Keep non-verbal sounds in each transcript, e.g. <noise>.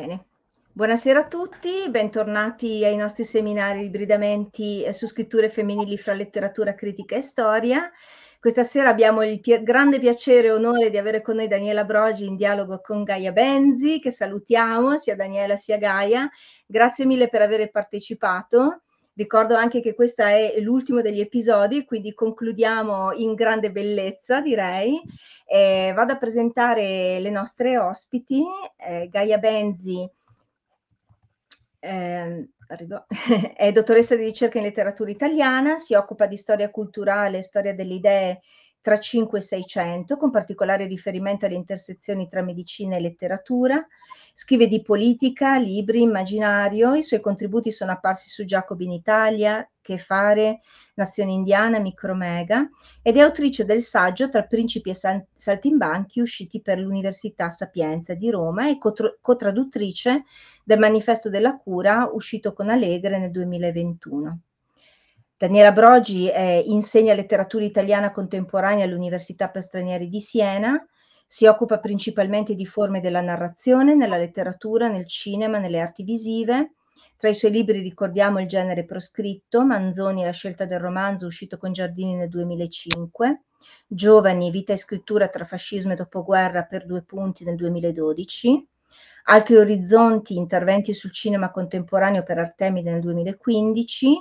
Bene. Buonasera a tutti, bentornati ai nostri seminari di bridamenti eh, su scritture femminili fra letteratura, critica e storia. Questa sera abbiamo il pi- grande piacere e onore di avere con noi Daniela Brogi in dialogo con Gaia Benzi, che salutiamo sia Daniela sia Gaia. Grazie mille per aver partecipato. Ricordo anche che questo è l'ultimo degli episodi, quindi concludiamo in grande bellezza, direi. Eh, vado a presentare le nostre ospiti, eh, Gaia Benzi. Eh, <laughs> è dottoressa di ricerca in letteratura italiana, si occupa di storia culturale, storia delle idee tra 5 e 600, con particolare riferimento alle intersezioni tra medicina e letteratura. Scrive di politica, libri, immaginario, i suoi contributi sono apparsi su Jacob in Italia, Che fare, Nazione indiana, Micromega, ed è autrice del saggio Tra principi e saltimbanchi usciti per l'Università Sapienza di Roma e cotraduttrice del Manifesto della Cura uscito con Allegre nel 2021. Daniela Brogi eh, insegna letteratura italiana contemporanea all'Università per Stranieri di Siena, si occupa principalmente di forme della narrazione nella letteratura, nel cinema, nelle arti visive. Tra i suoi libri ricordiamo Il genere proscritto, Manzoni, La scelta del romanzo, uscito con Giardini nel 2005, Giovani, Vita e scrittura tra fascismo e dopoguerra per due punti nel 2012, Altri orizzonti, interventi sul cinema contemporaneo per Artemide nel 2015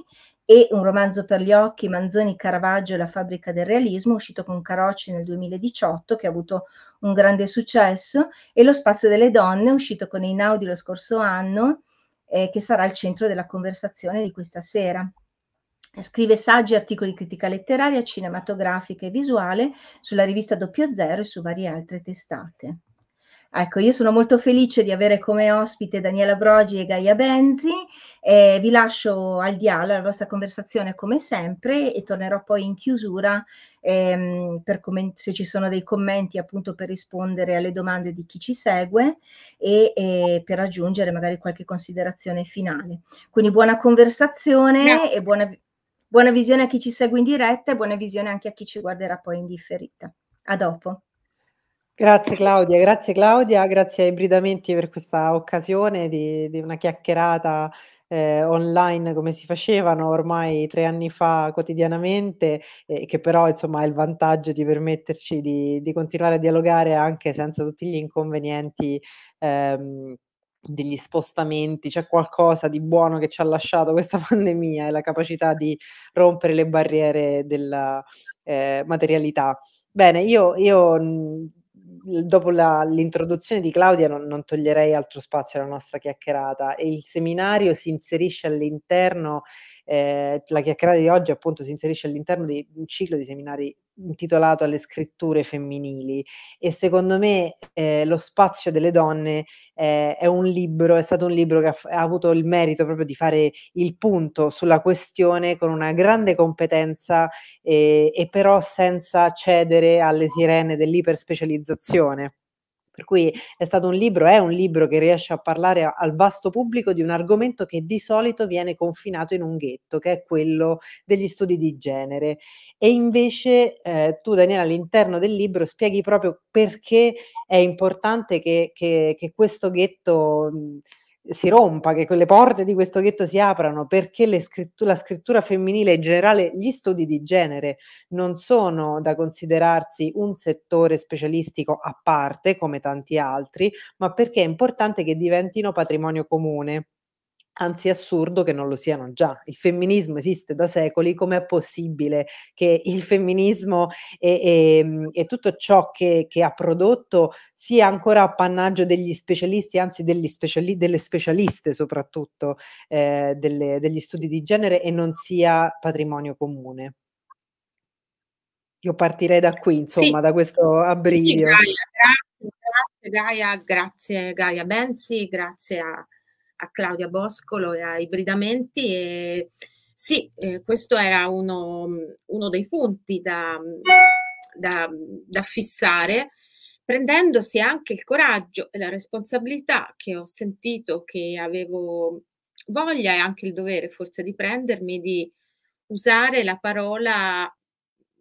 e Un romanzo per gli occhi, Manzoni, Caravaggio e la fabbrica del realismo, uscito con Carocci nel 2018, che ha avuto un grande successo, e Lo spazio delle donne, uscito con Einaudi lo scorso anno, eh, che sarà il centro della conversazione di questa sera. Scrive saggi, articoli di critica letteraria, cinematografica e visuale sulla rivista Doppio Zero e su varie altre testate. Ecco, io sono molto felice di avere come ospite Daniela Brogi e Gaia Benzi. Eh, vi lascio al dialogo, alla vostra conversazione come sempre e tornerò poi in chiusura ehm, comment- se ci sono dei commenti appunto per rispondere alle domande di chi ci segue e eh, per aggiungere magari qualche considerazione finale. Quindi buona conversazione Grazie. e buona, buona visione a chi ci segue in diretta e buona visione anche a chi ci guarderà poi in differita. A dopo. Grazie Claudia, grazie Claudia, grazie a Ibridamenti per questa occasione di, di una chiacchierata eh, online come si facevano ormai tre anni fa quotidianamente, eh, che però insomma ha il vantaggio di permetterci di, di, continuare a dialogare anche senza tutti gli inconvenienti. Ehm, degli spostamenti, c'è qualcosa di buono che ci ha lasciato questa <laughs> pandemia e la capacità di rompere le barriere della eh, materialità. Bene, io, io dopo la, l'introduzione di Claudia non, non, toglierei altro spazio alla nostra chiacchierata e il seminario si inserisce all'interno, eh, la chiacchierata di oggi appunto si inserisce all'interno di un ciclo di seminari intitolato alle scritture femminili e secondo me eh, lo spazio delle donne eh, è un libro, è stato un libro che ha, ha, avuto il merito proprio di fare il punto sulla questione con una grande competenza eh, e però senza cedere alle sirene dell'iperspecializzazione. Per cui è stato un libro, è un libro che riesce a parlare al vasto pubblico di un argomento che di solito viene confinato in un ghetto, che è quello degli studi di genere. E invece eh, tu, Daniela, all'interno del libro spieghi proprio perché è importante che, che, che questo ghetto... Mh, si rompa, che quelle porte di questo ghetto si aprano, perché scrittu- la scrittura femminile in generale gli studi di genere non sono da considerarsi un settore specialistico a parte, come tanti altri, ma perché è importante che diventino patrimonio comune. Anzi, è assurdo che non lo siano già. Il femminismo esiste da secoli, com'è possibile che il femminismo e, e, ehm, e tutto ciò che, che, ha prodotto sia ancora appannaggio degli specialisti, anzi degli speciali, delle specialiste soprattutto, eh, delle, degli studi di genere e non sia patrimonio comune? Io partirei da qui, insomma, sì. da questo abbrivio. Sì, Gaia, grazie, grazie Gaia, grazie Gaia Benzi, grazie a a Claudia Boscolo e a Ibridamenti e sì, eh, questo era uno, uno dei punti da, da, da fissare prendendosi anche il coraggio e la responsabilità che ho sentito che avevo voglia e anche il dovere forse di prendermi di usare la parola,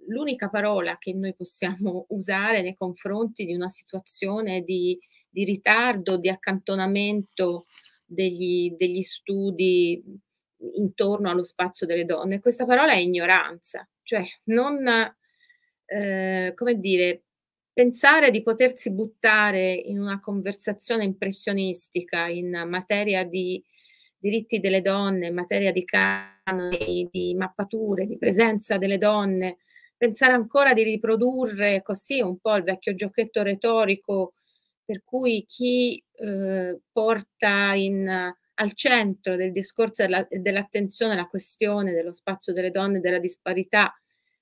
l'unica parola che noi possiamo <laughs> usare nei confronti di una situazione di, di ritardo, di accantonamento degli, degli studi intorno allo spazio delle donne. Questa parola è ignoranza, cioè non, eh, come dire, pensare di potersi buttare in una conversazione impressionistica in materia di diritti delle donne, in materia di canoni, di mappature, di presenza delle donne, pensare ancora di riprodurre così un po' il vecchio giochetto retorico per cui chi eh, porta in, al centro del discorso e dell'attenzione la questione dello spazio delle donne e della disparità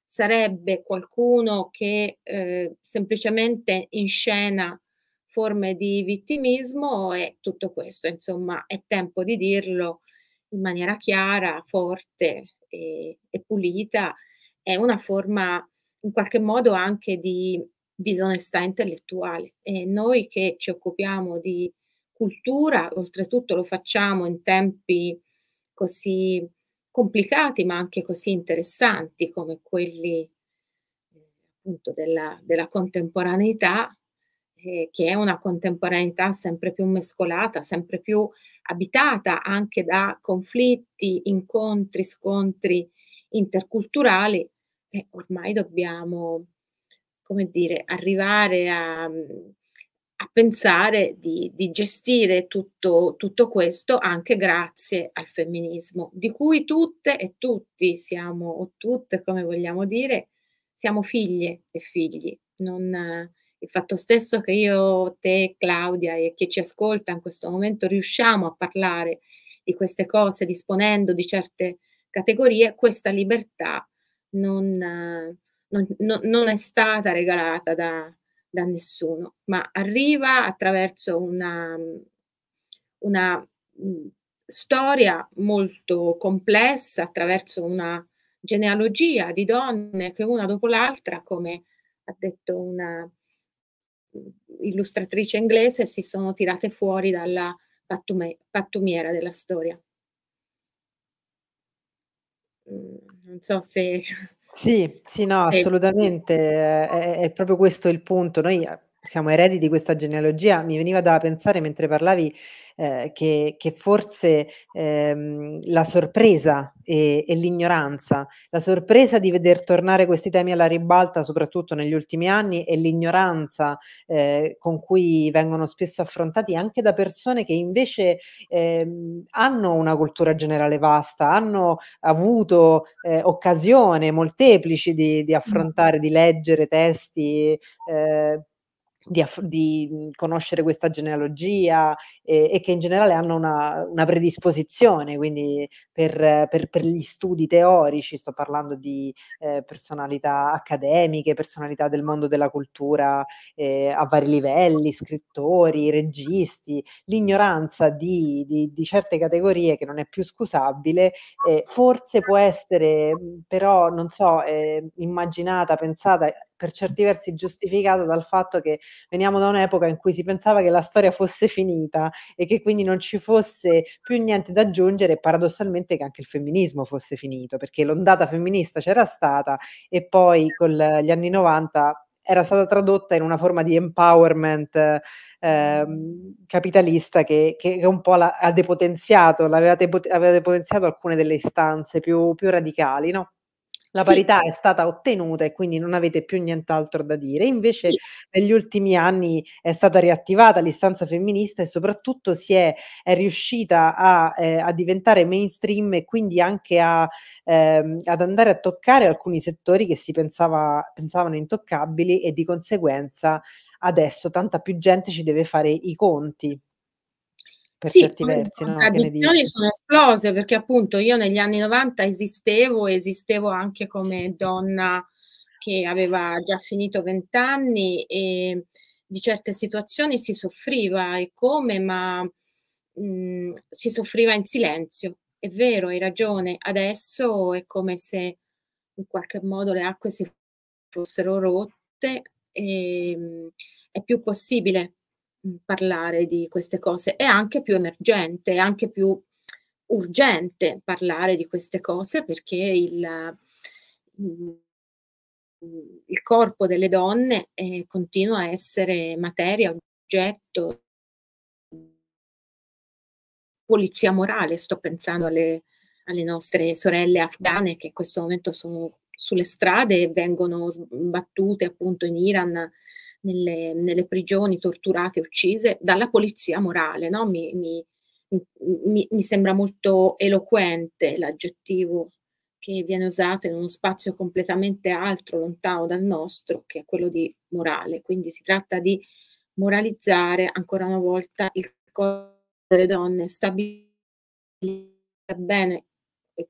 sarebbe qualcuno che eh, semplicemente inscena forme di vittimismo e tutto questo, insomma, è tempo di dirlo in maniera chiara, forte e, e pulita, è una forma in qualche modo anche di disonestà intellettuale e noi che ci occupiamo di cultura, oltretutto lo facciamo in tempi così complicati ma anche così interessanti come quelli appunto della, della contemporaneità, eh, che è una contemporaneità sempre più mescolata, sempre più abitata anche da conflitti, incontri, scontri interculturali, e ormai dobbiamo come dire, arrivare a, mm, a pensare di, di gestire tutto, tutto, questo anche grazie al femminismo, di cui tutte e tutti siamo, o tutte come vogliamo dire, siamo figlie e figli. Non, il fatto stesso che io, te, Claudia e chi ci ascolta in questo momento riusciamo a parlare di queste cose disponendo di certe categorie, questa libertà non non, no, non è stata regalata da, da, nessuno, ma arriva attraverso una, una mm, storia molto complessa, attraverso una genealogia di donne che una dopo l'altra, come ha detto una mm, illustratrice inglese, si sono tirate fuori dalla pattumiera della storia. Mm, non so se sì, sì, no, assolutamente, è, è proprio questo il punto. Noi eh, siamo eredi di questa genealogia, mi veniva da pensare mentre parlavi eh, che, che, forse ehm, la sorpresa e, e, l'ignoranza, la sorpresa di veder tornare questi temi alla ribalta, soprattutto negli ultimi anni, e l'ignoranza eh, con cui vengono spesso affrontati anche da persone che invece ehm, hanno una cultura generale vasta, hanno avuto eh, occasione molteplici di, di mm. affrontare, di leggere testi. Eh, di, aff- di, mhmm, conoscere questa genealogia e, e che in generale hanno una, una predisposizione quindi per, per, per, gli studi teorici, sto parlando di eh, personalità accademiche, personalità del mondo della cultura eh, a vari livelli, scrittori, registi, l'ignoranza di, di, di, certe categorie che non è più scusabile, eh, forse può essere mhmm, però, non so, eh, immaginata, pensata per certi versi giustificata dal fatto che veniamo da un'epoca in cui si pensava che la storia fosse finita e che quindi non ci fosse più niente da aggiungere e paradossalmente che anche il femminismo fosse finito, perché l'ondata femminista c'era stata e poi con gli anni 90 era stata tradotta in una forma di empowerment eh, capitalista che, che, un po' la, ha depotenziato, aveva, depotenziato alcune delle istanze più, più radicali, no? la sì. parità è stata ottenuta e quindi non avete più nient'altro da dire. Invece sì. negli ultimi anni è stata riattivata l'istanza femminista e soprattutto si è, è riuscita a, eh, a, diventare mainstream e quindi anche a, ehm, ad andare a toccare alcuni settori che si pensava, pensavano intoccabili e di conseguenza adesso tanta più gente ci deve fare i conti per sì, certi versi. Le no? sono esplose perché appunto io negli anni 90 esistevo e esistevo anche come donna che aveva già finito vent'anni e di certe situazioni si soffriva e come, ma mh, mm, si soffriva in silenzio. È vero, hai ragione, adesso è come se in qualche modo le acque si fossero rotte e ehm, è più possibile Mhmm, parlare di queste cose, è anche più emergente, è anche più urgente parlare di queste cose perché il, mhmm, il corpo delle donne eh, continua a essere materia, oggetto, polizia morale, sto pensando alle, alle nostre sorelle afghane che in questo momento sono sulle strade e vengono sbattute appunto in Iran nelle, nelle prigioni, torturate, uccise dalla polizia morale. No? Mi, mi, mi, mi sembra molto eloquente l'aggettivo che viene usato in uno spazio completamente altro, lontano dal nostro, che è quello di morale. Quindi si tratta di moralizzare ancora una volta il corpo delle donne, stabilire bene e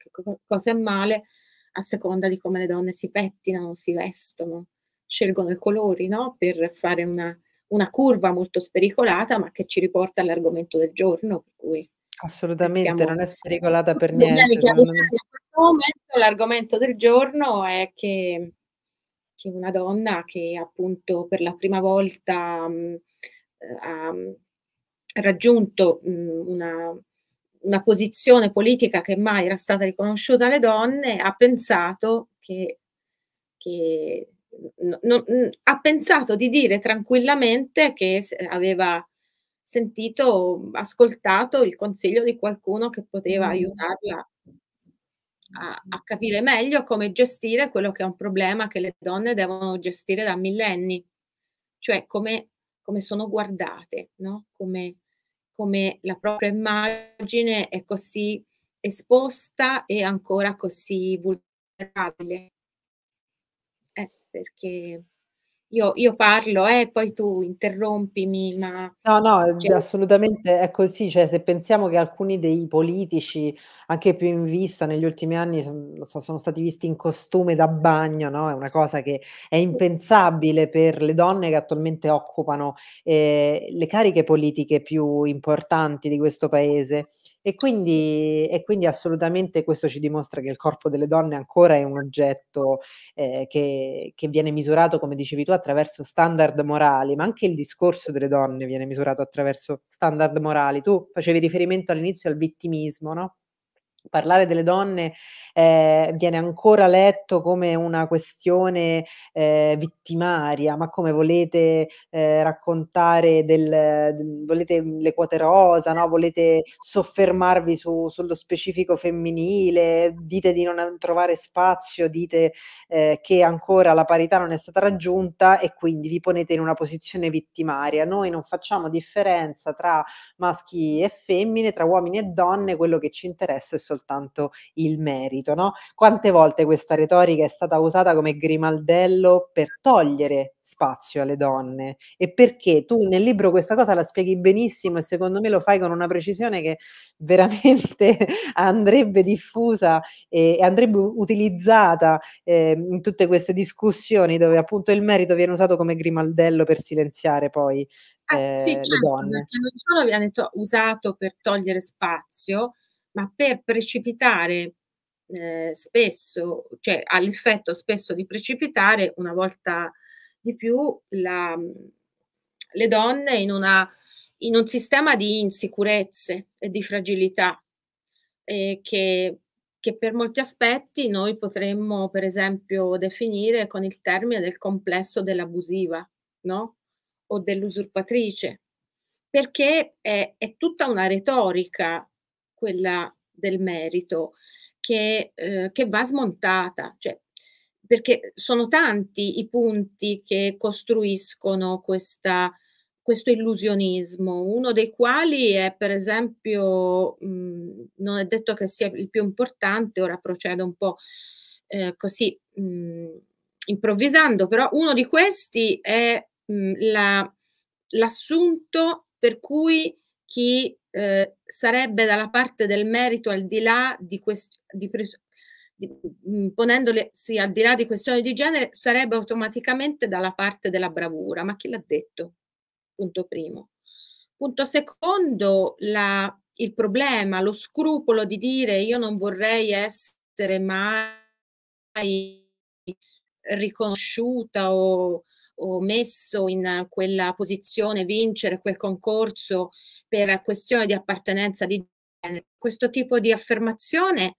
cosa è male a seconda di come le donne si pettinano, si vestono scelgono i colori no? per fare una, una curva molto spericolata, ma che ci riporta all'argomento del giorno. Per cui Assolutamente, siamo... non è spericolata per niente. Momento, l'argomento del giorno è che, che, una donna che appunto per la prima volta mh, mm, eh, ha mm, raggiunto mh, mm, una, una posizione politica che mai era stata riconosciuta alle donne, ha pensato che, che non, ha pensato di dire tranquillamente che aveva sentito, ascoltato il consiglio di qualcuno che poteva mm-hmm. aiutarla a, a, capire meglio come gestire quello che è un problema che le donne devono gestire da millenni, cioè come, come sono guardate, no? come, come la propria immagine è così esposta e ancora così vulnerabile perché io, io, parlo e eh, poi tu interrompimi, ma... No, no, cioè... assolutamente è così, cioè se pensiamo che alcuni dei politici, anche più in vista negli ultimi anni, so, sono stati visti in costume da bagno, no? È una cosa che è impensabile per le donne che attualmente occupano eh, le cariche politiche più importanti di questo paese e eh, quindi, e quindi, assolutamente questo ci dimostra che il corpo delle donne ancora è un oggetto eh, che, che, viene misurato, come dicevi tu, attraverso standard morali, ma anche il discorso delle donne viene misurato attraverso standard morali. Tu facevi riferimento all'inizio al vittimismo, no? parlare delle donne eh, viene ancora letto come una questione eh, vittimaria, ma come volete eh, raccontare del, del, volete le quote rosa, no? volete soffermarvi su, sullo specifico femminile, dite di non trovare spazio, dite eh, che ancora la parità non è stata raggiunta e quindi vi ponete in una posizione vittimaria. Noi non facciamo differenza tra maschi e femmine, tra uomini e donne, quello che ci interessa è solo soltanto il merito. No? Quante volte questa retorica è stata usata come grimaldello per togliere spazio alle donne? E perché tu nel libro questa cosa la spieghi benissimo e secondo me lo fai con una precisione che <laughs> veramente andrebbe diffusa e andrebbe utilizzata eh, in tutte queste discussioni dove appunto il merito viene usato come grimaldello per silenziare poi ah, eh, eh, sì, certo, le donne. Perché non solo viene to- usato per togliere spazio, ma per precipitare eh, spesso, cioè ha l'effetto spesso di precipitare una volta di più la, mm, le donne in, una, in, un sistema di insicurezze e di fragilità eh, che, che per molti aspetti noi potremmo per esempio definire con il termine del complesso dell'abusiva no? o dell'usurpatrice perché è, è tutta una retorica quella del merito, che, eh, che va smontata, cioè, perché sono tanti i punti che costruiscono questa, questo illusionismo, uno dei quali è per esempio, mh, non è detto che sia il più importante, ora procedo un po' eh, così mh, improvvisando, però uno di questi è mh, la, l'assunto per cui chi eh, sarebbe dalla parte del merito al di là di questo, mm, ponendole sì, al di là di questioni di genere, sarebbe automaticamente dalla parte della bravura. Ma chi l'ha detto? Punto primo. Punto secondo, la, il problema, lo scrupolo di dire io non vorrei essere mai riconosciuta o, o messo in quella posizione, vincere quel concorso per questione di appartenenza di genere. Questo tipo di affermazione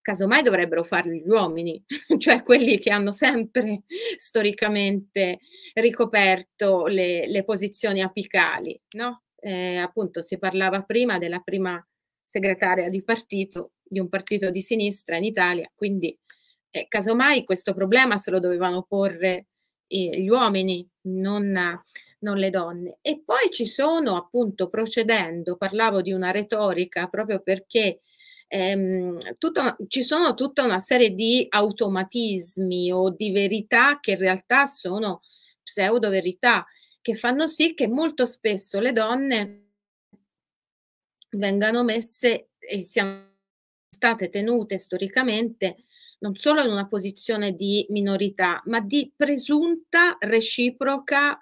casomai dovrebbero farli gli uomini, <laughs> cioè quelli che hanno sempre storicamente ricoperto le, le posizioni apicali. No? Eh, appunto, si parlava prima della prima segretaria di partito, di un partito di sinistra in Italia, quindi eh, casomai questo problema se lo dovevano porre eh, gli uomini, non non le donne. E poi ci sono, appunto, procedendo, parlavo di una retorica proprio perché ehm, tutta, ci sono tutta una serie di automatismi o di verità che in realtà sono pseudo verità, che fanno sì che molto spesso le donne vengano messe e siano state tenute storicamente non solo in una posizione di minorità, ma di presunta reciproca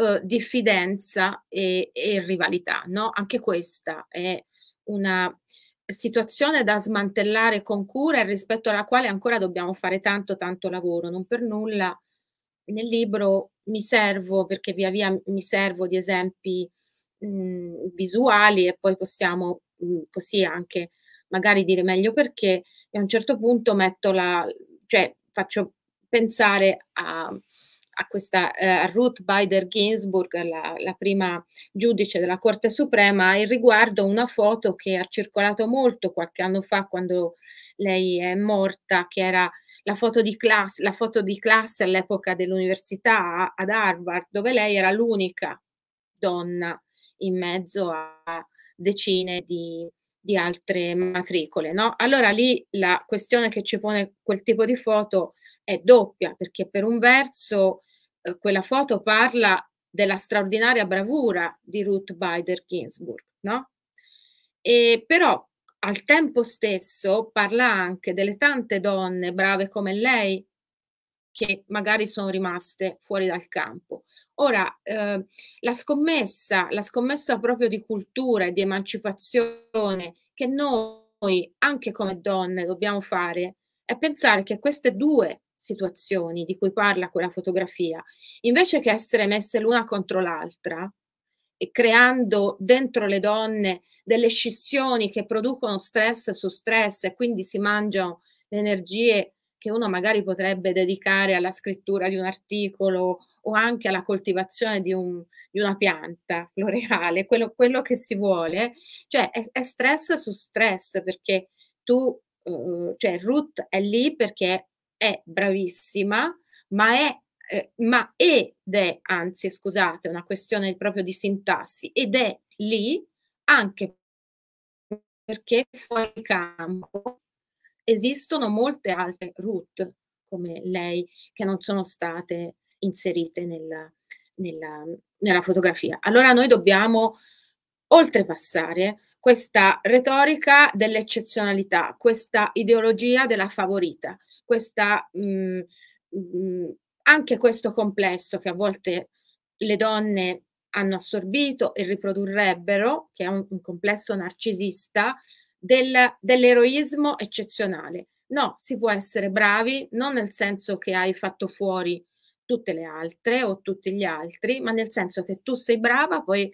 eh, diffidenza e, e rivalità. No? Anche questa è una situazione da smantellare con cura e rispetto alla quale ancora dobbiamo fare tanto tanto lavoro. Non per nulla nel libro mi servo, perché via via mi servo di esempi mh, visuali e poi possiamo mh, così anche magari dire meglio perché e a un certo punto metto la, cioè faccio pensare a, a questa eh, Ruth Bader Ginsburg, la, la, prima giudice della Corte Suprema, in riguardo una foto che ha circolato molto qualche anno fa quando lei è morta, che era la foto di classe, la foto di classe all'epoca dell'università ad Harvard, dove lei era l'unica donna in mezzo a decine di, di altre matricole. No? Allora lì la questione che ci pone quel tipo di foto è doppia, perché per un verso eh, quella foto parla della straordinaria bravura di Ruth Bader Ginsburg, no? E però al tempo stesso parla anche delle tante donne brave come lei che magari sono rimaste fuori dal campo. Ora, eh, la, scommessa, la scommessa proprio di cultura e di emancipazione che noi, anche come donne, dobbiamo fare è pensare che queste due situazioni di cui parla quella fotografia, invece che essere messe l'una contro l'altra, e creando dentro le donne delle scissioni che producono stress su stress e quindi si mangiano le energie che uno magari potrebbe dedicare alla scrittura di un articolo o anche alla coltivazione di, un, di una pianta floreale, quello, quello, che si vuole, cioè è, è stress su stress perché tu, eh, cioè Ruth è lì perché è bravissima, ma è eh, ma ed è, anzi scusate, una questione proprio di sintassi, ed è lì anche perché fuori campo esistono molte altre route come lei che non sono state inserite nella, nella, nella fotografia. Allora noi dobbiamo oltrepassare questa retorica dell'eccezionalità, questa ideologia della favorita, questa, mh, mhmm, mh, mhmm, anche questo complesso che a volte le donne hanno assorbito e riprodurrebbero, che è un, un complesso narcisista, del, dell'eroismo eccezionale. No, si può essere bravi non nel senso che hai fatto fuori tutte le altre o tutti gli altri, ma nel senso che tu sei brava, poi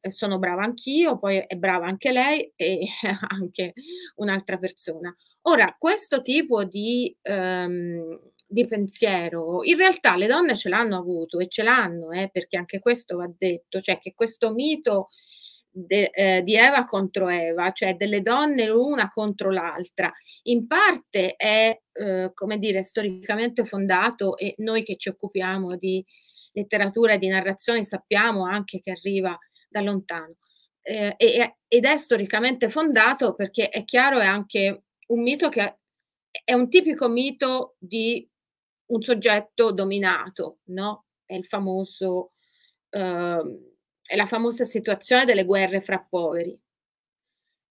eh, sono brava anch'io, poi è brava anche lei e <laughs> anche un'altra persona. Ora, questo tipo di, ehm, di, pensiero, in realtà le donne ce l'hanno avuto e ce l'hanno, eh, perché anche questo va detto, cioè che questo mito de, eh, di Eva contro Eva, cioè delle donne l'una contro l'altra, in parte è, eh, come dire, storicamente fondato e noi che ci occupiamo di letteratura e di narrazione sappiamo anche che arriva da lontano. Eh, ed è storicamente fondato perché è chiaro, è anche un mito che è un tipico mito di un soggetto dominato, no? È il famoso, eh, è la famosa situazione delle guerre fra poveri.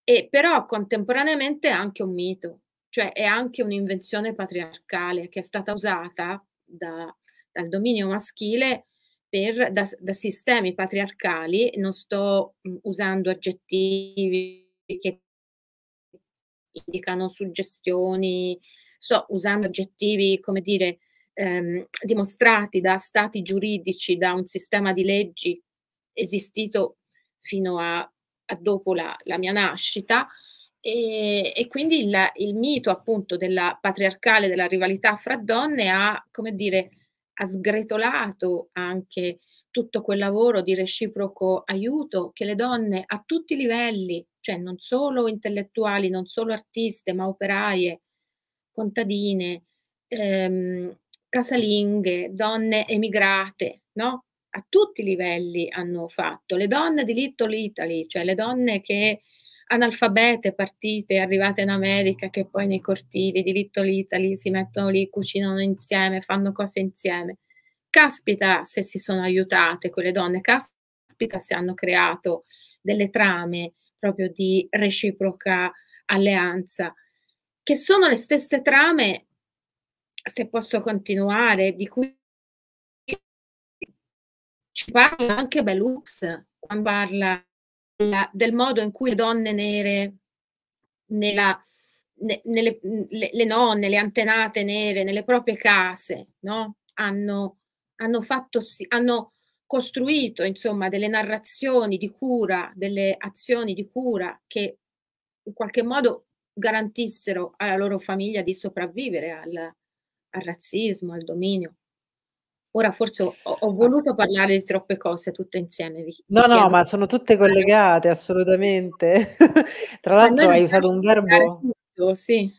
E però contemporaneamente è anche un mito, cioè è anche un'invenzione patriarcale che è stata usata da, dal dominio maschile per, da, da, sistemi patriarcali, non sto mm, usando aggettivi che indicano suggestioni, so, usando aggettivi, come dire, ehm, dimostrati da stati giuridici, da un sistema di leggi esistito fino a, a dopo la, la, mia nascita. E, e quindi il, il, mito appunto della patriarcale, della rivalità fra donne ha, come dire, ha sgretolato anche tutto quel lavoro di reciproco aiuto che le donne a tutti i livelli, cioè non solo intellettuali, non solo artiste, ma operaie, contadine, ehm, casalinghe, donne emigrate, no? A tutti i livelli hanno fatto. Le donne di Little Italy, cioè le donne che analfabete partite arrivate in America che poi nei cortili di Little Italy si mettono lì, cucinano insieme, fanno cose insieme caspita se si sono aiutate quelle donne, caspita se hanno creato delle trame proprio di reciproca alleanza, che sono le stesse trame, se posso continuare, di cui ci parla anche Belux quando parla del modo in cui le donne nere, nella, ne, nelle, le, le, nonne, le antenate nere, nelle proprie case, no? hanno hanno, fatto, hanno costruito insomma, delle narrazioni di cura, delle azioni di cura che in qualche modo garantissero alla loro famiglia di sopravvivere al, al razzismo, al dominio. Ora forse ho, ho, voluto parlare di troppe cose tutte insieme. Vi, no, vi no, ma sono tutte collegate, assolutamente. <laughs> Tra l'altro hai usato un verbo... Tutto, sì.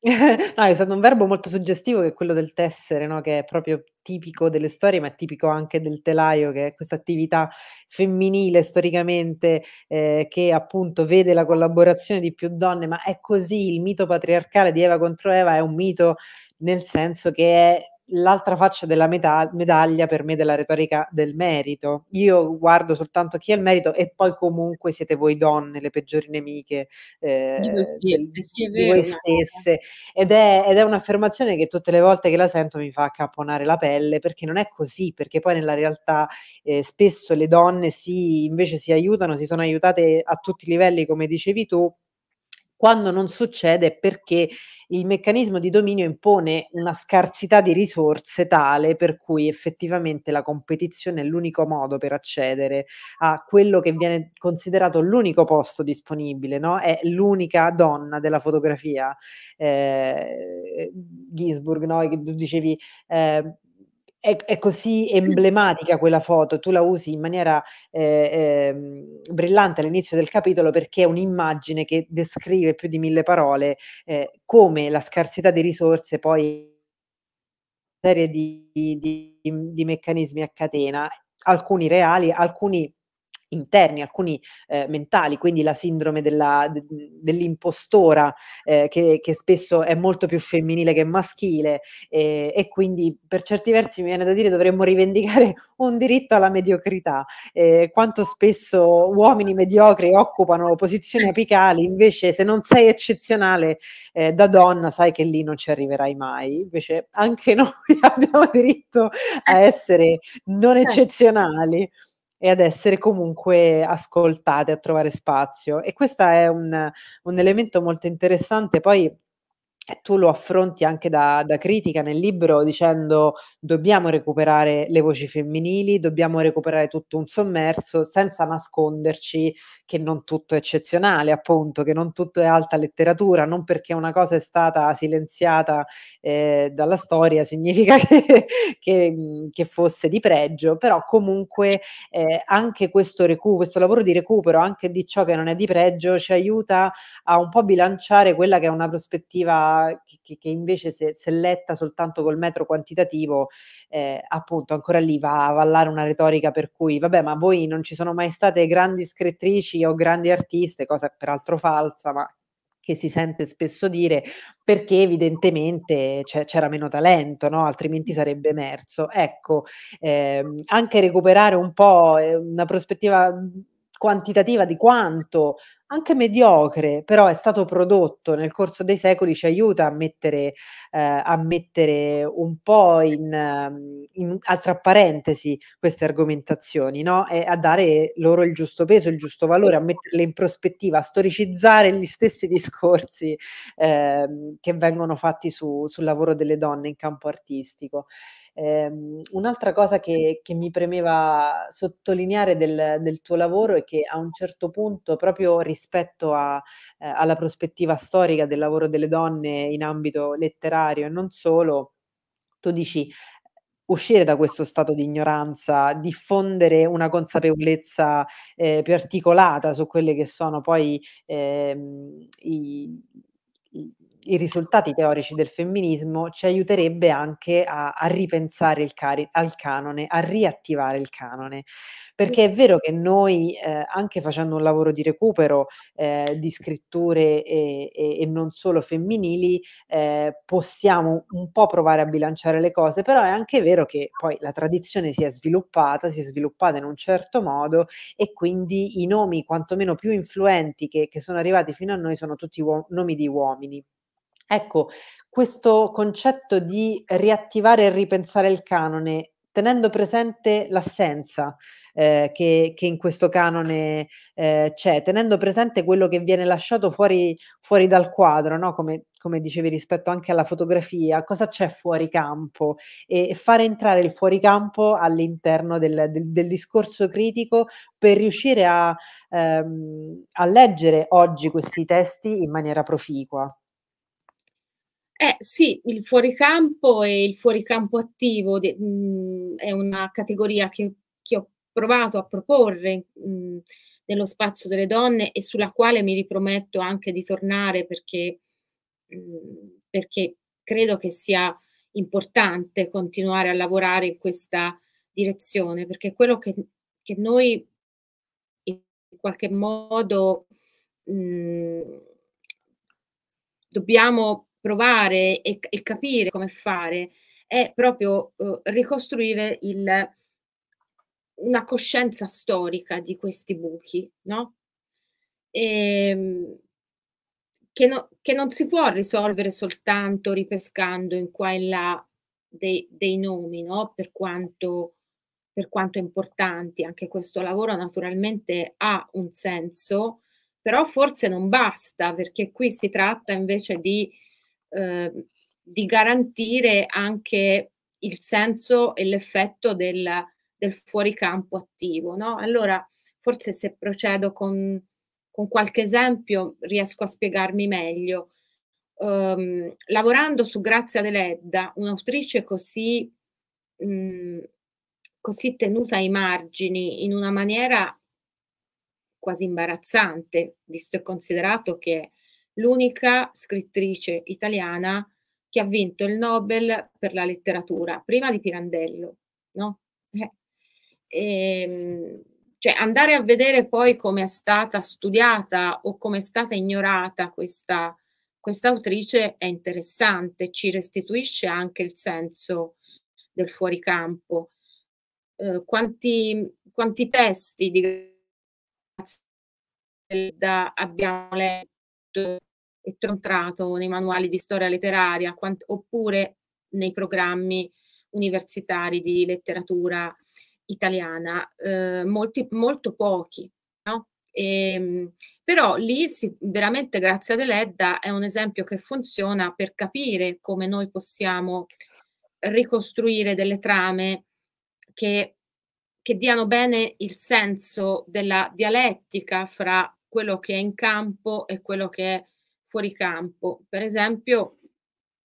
<laughs> No, hai usato un verbo molto suggestivo che è quello del tessere, no, che è proprio tipico delle storie, ma è tipico anche del telaio, che è questa attività femminile storicamente eh, che appunto vede la collaborazione di più donne, ma è così, il mito patriarcale di Eva contro Eva è un mito nel senso che è l'altra faccia della meta- medaglia per me della retorica del merito. Io guardo soltanto chi ha il merito e poi comunque siete voi donne le peggiori nemiche eh, di, voi stesse, sì, di voi stesse. Ed, è, ed è un'affermazione che tutte le volte che la sento mi fa accapponare la pelle perché non è così, perché poi nella realtà eh, spesso le donne si, invece si aiutano, si sono aiutate a tutti i livelli come dicevi tu quando non succede è perché il meccanismo di dominio impone una scarsità di risorse tale per cui effettivamente la competizione è l'unico modo per accedere a quello che viene considerato l'unico posto disponibile, no? è l'unica donna della fotografia. Eh, Ginsburg, no? tu dicevi, eh, è, è, così emblematica quella foto, tu la usi in maniera eh, eh, brillante all'inizio del capitolo perché è un'immagine che descrive più di mille parole eh, come la scarsità di risorse poi serie di, di, di meccanismi a catena, alcuni reali, alcuni interni, alcuni eh, mentali, quindi la sindrome della, de, dell'impostora eh, che, che, spesso è molto più femminile che maschile eh, e quindi per certi versi mi viene da dire dovremmo rivendicare <laughs> un diritto alla mediocrità. Eh, quanto spesso uomini mediocri occupano posizioni apicali, invece se non sei eccezionale eh, da donna sai che lì non ci arriverai mai, invece anche <laughs> noi abbiamo diritto a eh. essere non eccezionali e ad essere comunque ascoltate, a trovare spazio. E questo è un, un elemento molto interessante. Poi tu lo affronti anche da, da, critica nel libro dicendo dobbiamo recuperare le voci femminili, dobbiamo recuperare tutto un sommerso senza nasconderci che non tutto è eccezionale, appunto, che non tutto è alta letteratura, non perché una cosa è stata silenziata eh, dalla storia significa <laughs> che, che, che, fosse di pregio, però comunque eh, anche questo, recu- questo lavoro di recupero, anche di ciò che non è di pregio, ci aiuta a un po' bilanciare quella che è una prospettiva che, che invece se, se, letta soltanto col metro quantitativo, eh, appunto ancora lì va a avallare una retorica per cui, vabbè, ma voi non ci sono mai state grandi scrittrici o grandi artiste, cosa peraltro falsa, ma che si sente spesso dire, perché evidentemente c'era meno talento, no? altrimenti sarebbe emerso. Ecco, ehm, anche recuperare un po' eh, una prospettiva quantitativa di quanto anche mediocre, però è stato prodotto nel corso dei secoli, ci aiuta a mettere, eh, a mettere un po' in, ehm, in altra parentesi queste argomentazioni, no? e a dare loro il giusto peso, il giusto valore, a metterle in prospettiva, a storicizzare gli stessi discorsi eh, che vengono fatti su, sul lavoro delle donne in campo artistico. Ehm, un'altra cosa che, che mi premeva sottolineare del, del tuo lavoro è che a un certo punto, proprio rispetto a, eh, alla prospettiva storica del lavoro delle donne in ambito letterario e non solo, tu dici uscire da questo stato di ignoranza, diffondere una consapevolezza eh, più articolata su quelle che sono poi eh, i i risultati teorici del femminismo ci aiuterebbe anche a, a ripensare il cari- al canone, a riattivare il canone, perché è vero che noi, eh, anche facendo un lavoro di recupero eh, di scritture e, e, e, non solo femminili, eh, possiamo un po' provare a bilanciare le cose, però è anche vero che poi la tradizione si è sviluppata, si è sviluppata in un certo modo e quindi i nomi quantomeno più influenti che, che sono arrivati fino a noi sono tutti uo- nomi di uomini. Ecco, questo concetto di riattivare e ripensare il canone, tenendo presente l'assenza eh, che, che, in questo canone eh, c'è, tenendo presente quello che viene lasciato fuori, fuori dal quadro, no? come, come, dicevi rispetto anche alla fotografia, cosa c'è fuori campo e fare entrare il fuoricampo all'interno del, del, del discorso critico per riuscire a, ehm, a leggere oggi questi testi in maniera proficua. Eh sì, il fuoricampo e il fuoricampo attivo de, mh, mhmm, è una categoria che, che, ho provato a proporre mh, mhmm, nello spazio delle donne e sulla quale mi riprometto anche di tornare perché, mh, mhmm, perché credo che sia importante continuare a lavorare in questa direzione, perché quello che, che noi in qualche modo dobbiamo provare e, e capire come fare è proprio eh, ricostruire il, una coscienza storica di questi buchi, no? E, ehm, che, no, che, non si può risolvere soltanto ripescando in qua e là dei, dei nomi, no? per, quanto, per quanto, importanti, anche questo lavoro naturalmente ha un senso, però forse non basta, perché qui si tratta invece di Ehm, di garantire anche il senso e l'effetto del, del fuoricampo attivo. No? Allora, forse se procedo con, con qualche esempio riesco a spiegarmi meglio. Um, lavorando su Grazia Deledda, un'autrice così, mm, così tenuta ai margini in una maniera quasi imbarazzante, visto e considerato che l'unica scrittrice italiana che ha vinto il Nobel per la letteratura, prima di Pirandello. No? Eh. E, ehm, cioè, andare a vedere poi come è stata studiata o come è stata ignorata questa, questa autrice è interessante, ci restituisce anche il senso del fuoricampo. Eh, quanti, quanti testi di Grazia abbiamo letto? e trontrato nei manuali di storia letteraria quant- oppure nei programmi universitari di letteratura italiana, eh, molti, molto pochi. No? E, ehm, però lì si, veramente grazie ad Eledda è un esempio che funziona per capire come noi possiamo ricostruire delle trame che, che diano bene il senso della dialettica fra quello che è in campo e quello che è fuori campo. Per esempio,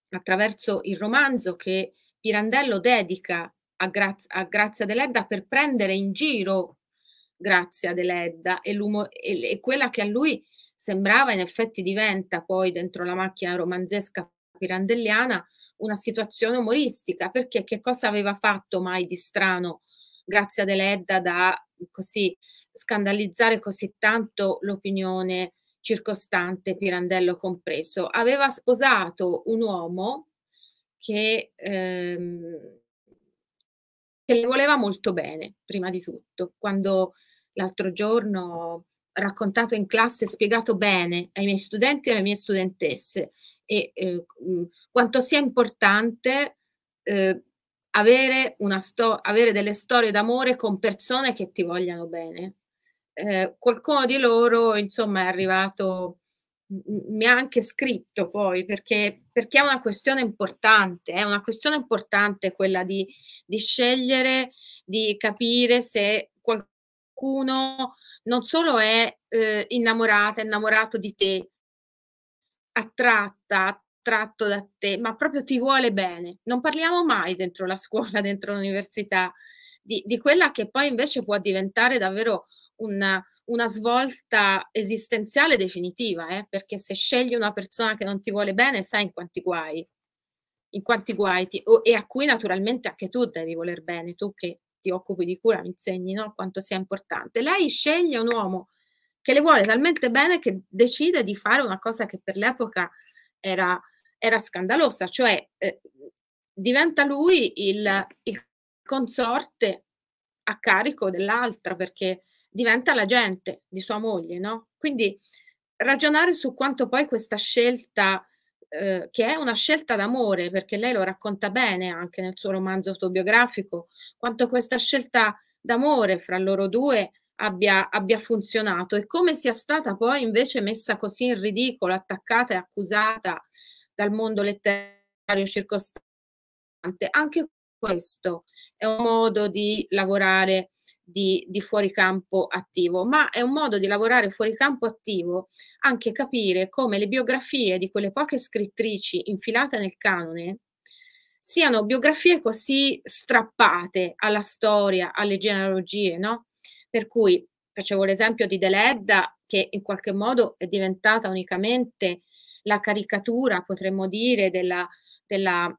attraverso il romanzo che Pirandello dedica a, Gra- a Grazia Deledda per prendere in giro Grazia Deledda e, e, e quella che a lui sembrava in effetti diventa poi dentro la macchina romanzesca pirandelliana una situazione umoristica, perché che cosa aveva fatto mai di strano Grazia Deledda da così scandalizzare così tanto l'opinione circostante, Pirandello compreso. Aveva sposato un uomo che, ehm, che le voleva molto bene, prima di tutto. Quando l'altro giorno raccontato in classe, spiegato bene ai miei studenti e alle mie studentesse e eh, quanto sia importante eh, avere, avere delle storie d'amore con persone che ti vogliano bene, eh, qualcuno di loro insomma è arrivato mi ha anche scritto poi perché, perché, è una questione importante, è una questione importante quella di, di, scegliere, di capire se qualcuno non solo è eh, innamorata, innamorato di te, attratta, attratto da te, ma proprio ti vuole bene. Non parliamo mai dentro la scuola, <laughs> dentro l'università, di, di quella che poi invece può diventare davvero un, una svolta esistenziale definitiva, eh? perché se scegli una persona che non ti vuole bene, sai in quanti guai, in quanti guai ti, o, e a cui naturalmente anche tu devi voler bene, tu che ti occupi di cura mi insegni no? quanto sia importante. Lei sceglie un uomo che le vuole talmente bene che decide di fare una cosa che per l'epoca era, era scandalosa, cioè eh, diventa lui il, il consorte a carico dell'altra perché diventa l'agente di sua moglie, no? Quindi ragionare su quanto poi questa scelta, eh, che è una scelta d'amore, perché lei lo racconta bene anche nel suo romanzo autobiografico, quanto questa scelta d'amore fra loro due abbia, abbia funzionato e come sia stata poi invece messa così in ridicolo, attaccata e accusata dal mondo letterario circostante. Anche questo è un modo di lavorare di, di fuoricampo attivo, ma è un modo di lavorare fuoricampo attivo anche capire come le biografie di quelle poche scrittrici infilate nel canone siano biografie così strappate alla storia, alle genealogie, no? Per cui facevo l'esempio di Deledda che in qualche modo è diventata unicamente la caricatura, potremmo dire, della, della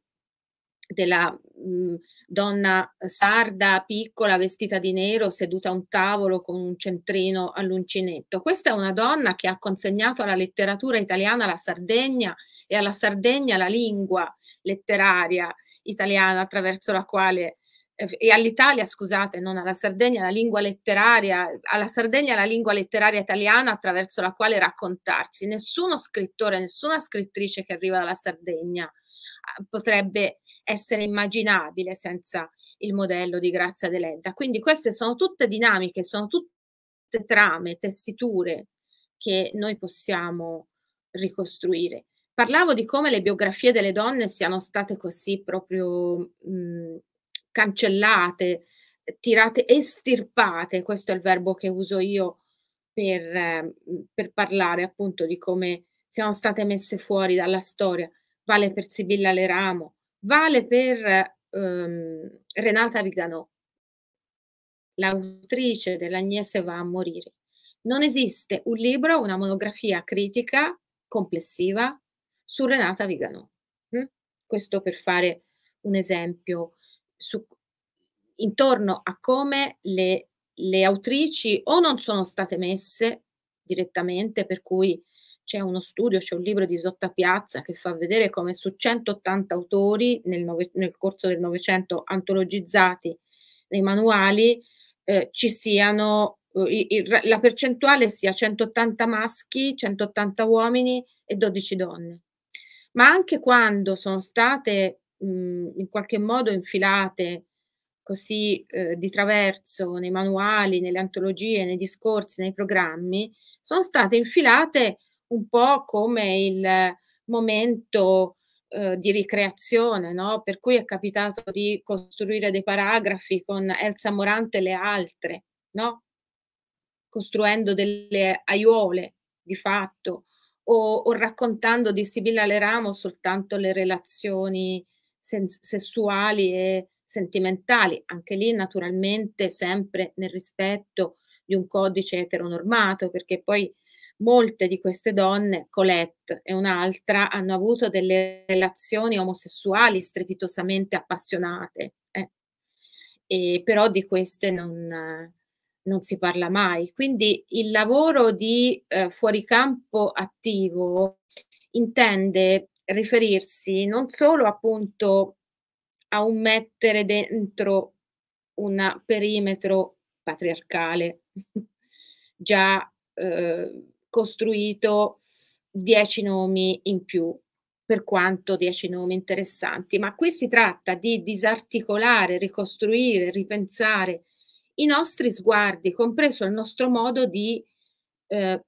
della mh, mhmm, donna eh, sarda piccola vestita di nero seduta a un tavolo con un centrino all'uncinetto. Questa è una donna che ha consegnato alla letteratura italiana la Sardegna e alla Sardegna la lingua letteraria italiana attraverso la quale eh, e all'Italia, scusate, non alla Sardegna, la lingua letteraria, alla Sardegna la lingua letteraria italiana attraverso la quale raccontarsi. Nessuno scrittore, nessuna scrittrice che arriva dalla Sardegna ah, potrebbe essere immaginabile senza il modello di Grazia Delenta. Quindi queste sono tutte dinamiche, sono tutte trame, tessiture che noi possiamo ricostruire. Parlavo di come le biografie delle donne siano state così proprio mh, mm, cancellate, tirate, estirpate, questo è il verbo che uso io per, eh, per parlare appunto di come siano state messe fuori dalla storia. Vale per Sibilla Leramo, Vale per ehm, Renata Viganò, l'autrice dell'Agnese va a morire. Non esiste un libro, una monografia critica complessiva su Renata Viganò. Mm? Questo per fare un esempio su, intorno a come le, le, autrici o non sono state messe direttamente, per cui c'è uno studio, c'è un libro di Isotta Piazza che fa vedere come su 180 autori nel, nove, nel corso del Novecento antologizzati nei manuali eh, ci siano eh, il, la percentuale sia 180 maschi, 180 uomini e 12 donne. Ma anche quando sono state mh, in qualche modo infilate così eh, di traverso nei manuali, nelle antologie, nei discorsi, nei programmi, sono state infilate un po' come il momento eh, di ricreazione, no? per cui è capitato di costruire dei paragrafi con Elsa Morante e le altre, no? costruendo delle aiuole di fatto, o, o raccontando di Sibilla Leramo soltanto le relazioni sessuali e sentimentali, anche lì naturalmente sempre nel rispetto di un codice eteronormato, perché poi molte di queste donne, Colette e un'altra, hanno avuto delle relazioni omosessuali strepitosamente appassionate, eh. e però di queste non, non, si parla mai. Quindi il lavoro di eh, fuoricampo attivo intende riferirsi non solo appunto a un mettere dentro un perimetro patriarcale <laughs> già eh, costruito dieci nomi in più, per quanto dieci nomi interessanti, ma qui si tratta di disarticolare, ricostruire, ripensare i nostri sguardi, compreso il nostro modo di eh,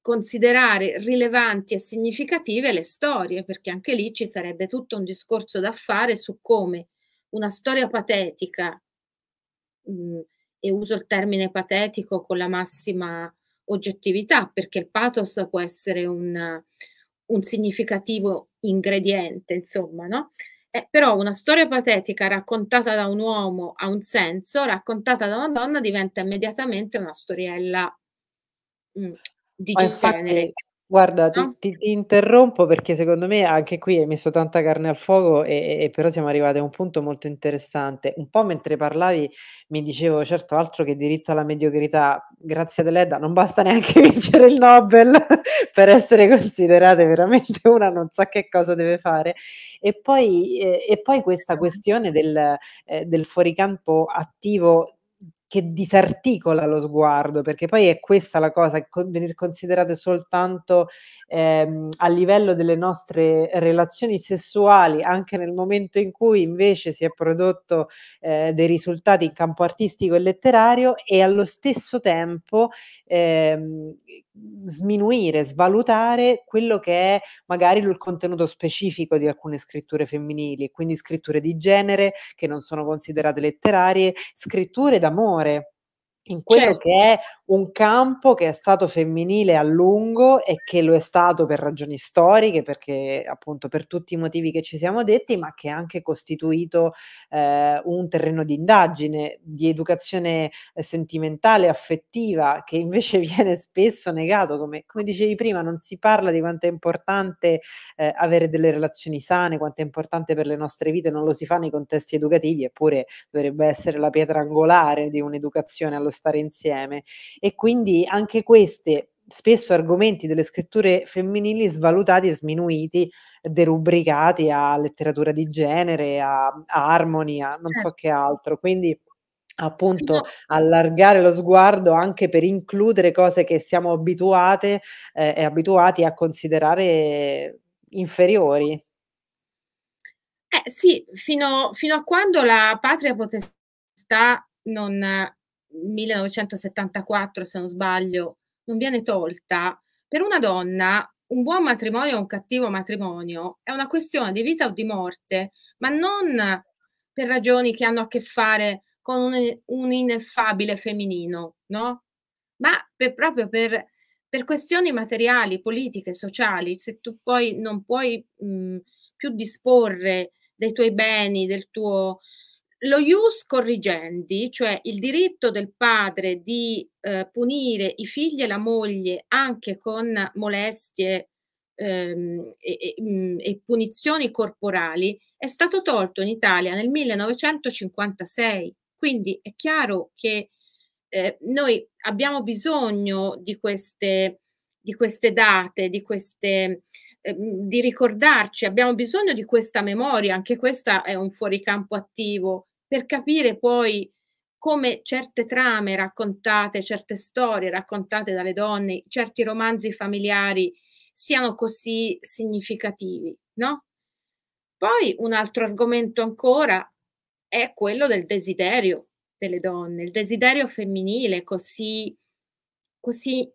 considerare rilevanti e significative le storie, perché anche lì ci sarebbe tutto un discorso da fare su come una storia patetica, mh, mm, e uso il termine patetico con la massima oggettività, perché il pathos può essere un, un significativo ingrediente, insomma, no? Eh, però una storia patetica raccontata da un uomo ha un senso, raccontata da una donna diventa immediatamente una storiella mh, mm, di genere. Guarda, ti, no? ti- ti interrompo perché secondo me anche qui hai messo tanta carne al fuoco e, e- però siamo arrivati a un punto molto interessante. Un po' mentre parlavi mi dicevo, certo, altro che diritto alla mediocrità, grazie a dell'EDA, non basta <laughs> neanche vincere il Nobel <laughs> per essere considerate veramente una non sa che cosa deve fare. E poi, eh, e poi questa questione del, eh, del fuoricampo attivo che disarticola lo sguardo, perché poi è questa la cosa, venire considerate soltanto ehm, a livello delle nostre relazioni sessuali, anche nel momento in cui invece si è prodotto eh, dei risultati in campo artistico e letterario e allo stesso tempo ehm, sminuire, svalutare quello che è magari il contenuto specifico di alcune scritture femminili, quindi scritture di genere che non sono considerate letterarie, scritture d'amore in quello certo. che è un campo che è stato femminile a lungo e che lo è stato per ragioni storiche, perché appunto per tutti i motivi che ci siamo detti, ma che ha anche costituito eh, un terreno di indagine, di educazione eh, sentimentale, affettiva, che invece <laughs> viene spesso negato, come, come dicevi prima, non si parla di quanto è importante eh, avere delle relazioni sane, quanto è importante per le nostre vite, non lo si fa nei contesti educativi, eppure dovrebbe essere la pietra angolare di un'educazione allo stare insieme e quindi anche queste spesso argomenti delle scritture femminili svalutati e sminuiti, derubricati a letteratura di genere, a, a armonia, non so certo. che altro. Quindi appunto esatto. allargare lo sguardo anche per includere cose che siamo abituate eh, e abituati a considerare inferiori. Eh sì, fino, fino a quando la patria potestà non, 1974, se non sbaglio, non viene tolta, per una donna un buon matrimonio o un cattivo matrimonio è una questione di vita o di morte, ma non per ragioni che hanno a che fare con un, un ineffabile femminino, no? Ma per, proprio per, per, questioni materiali, politiche, sociali, se tu poi non puoi mh, più disporre dei tuoi beni, del tuo, lo ius corrigendi, cioè il diritto del padre di eh, punire i figli e la moglie anche con molestie ehm, e, e, mm, e, punizioni corporali, è stato tolto in Italia nel 1956. Quindi è chiaro che eh, noi abbiamo bisogno di queste, di queste date, di queste eh, mm, di ricordarci, abbiamo bisogno di questa memoria, anche questa è un fuoricampo attivo per capire poi come certe trame raccontate, certe storie raccontate dalle donne, certi romanzi familiari siano così significativi, no? Poi un altro argomento ancora è quello del desiderio delle donne, il desiderio femminile così, così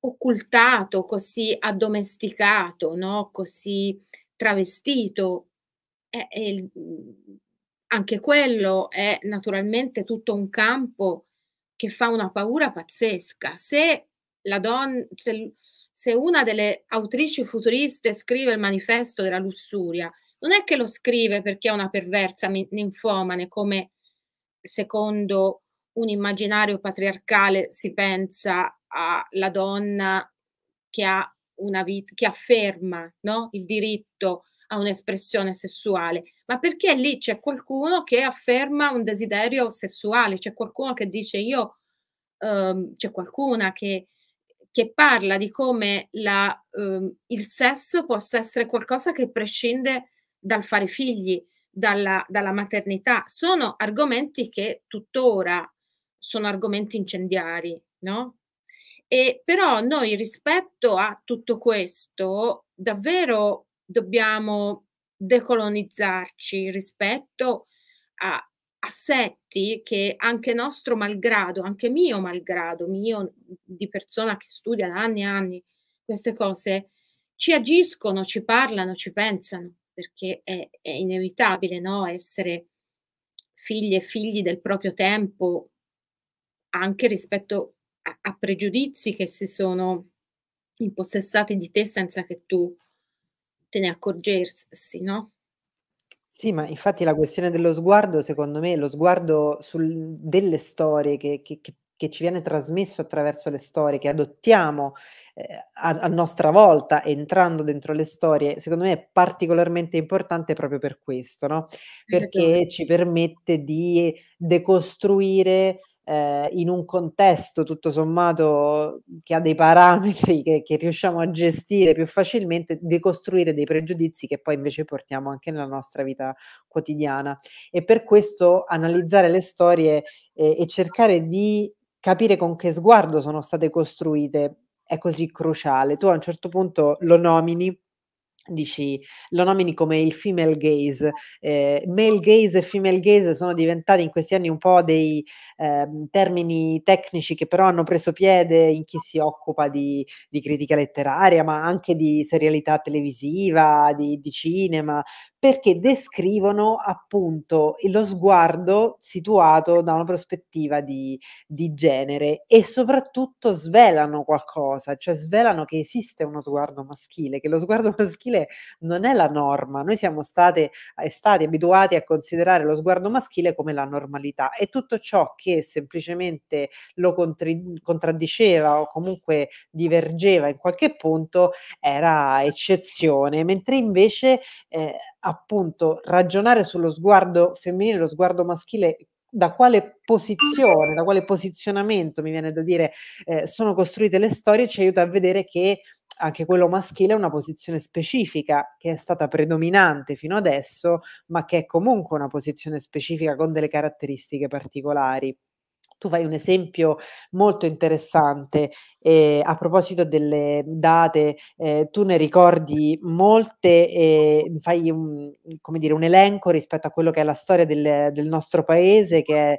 occultato, così addomesticato, no? così travestito. È, è il, anche quello è naturalmente tutto un campo che fa una paura pazzesca. Se, la don, se, se una delle autrici futuriste scrive il manifesto della lussuria, non è che lo scrive perché è una perversa ninfomane, come secondo un immaginario patriarcale si pensa alla donna che ha una vita, che afferma no? il diritto a a un'espressione sessuale, ma perché lì c'è qualcuno che afferma un desiderio sessuale, c'è qualcuno che dice io, ehm, c'è qualcuna che, che, parla di come la, ehm, il sesso possa essere qualcosa che prescinde dal fare figli, dalla, dalla maternità. Sono argomenti che tuttora sono argomenti incendiari, no? E però noi rispetto a tutto questo davvero dobbiamo decolonizzarci rispetto a assetti che anche nostro malgrado, anche mio malgrado, mio di persona che studia da anni e anni queste cose, ci agiscono, ci parlano, ci pensano, perché è, è inevitabile no? essere figlie e figli del proprio tempo, anche rispetto a, a pregiudizi che si sono impossessati di te senza che tu ne accorgersi, no? Sì, ma infatti la questione dello sguardo, secondo me, lo sguardo sul, delle storie che, che, che che ci viene trasmesso attraverso le storie, che adottiamo eh, a, a, nostra volta entrando dentro le storie, secondo me è particolarmente importante proprio per questo, no? perché ci permette di decostruire eh, in un contesto tutto sommato che ha dei parametri che, che, riusciamo a gestire più facilmente, decostruire dei pregiudizi che poi invece portiamo anche nella nostra vita quotidiana. E per questo analizzare le storie eh, e cercare di capire con che sguardo sono state costruite è così cruciale. Tu a un certo punto lo nomini dici, lo nomini come il female gaze. Eh, male gaze e female gaze sono diventati in questi anni un po' dei eh, termini tecnici che però hanno preso piede in chi si occupa di, di critica letteraria, ma anche di serialità televisiva, di, di cinema, perché descrivono appunto lo sguardo situato da una prospettiva di, di genere e soprattutto svelano qualcosa, cioè svelano che esiste uno sguardo maschile, che lo sguardo <laughs> maschile non è la norma, noi siamo state, eh, stati abituati a considerare lo sguardo maschile come la normalità e tutto ciò che semplicemente lo contri- contraddiceva o comunque divergeva in qualche punto era eccezione, mentre invece eh, appunto ragionare sullo sguardo femminile, lo sguardo maschile da quale posizione, da quale posizionamento, mi viene da dire, eh, sono costruite le storie, ci aiuta a vedere che anche quello maschile è una posizione specifica che è stata predominante fino adesso, ma che è comunque una posizione specifica con delle caratteristiche particolari. Tu fai un esempio molto interessante eh, a proposito delle date, eh, tu ne ricordi molte e fai un, dire, un, elenco rispetto a quello che è la storia del, del nostro paese che è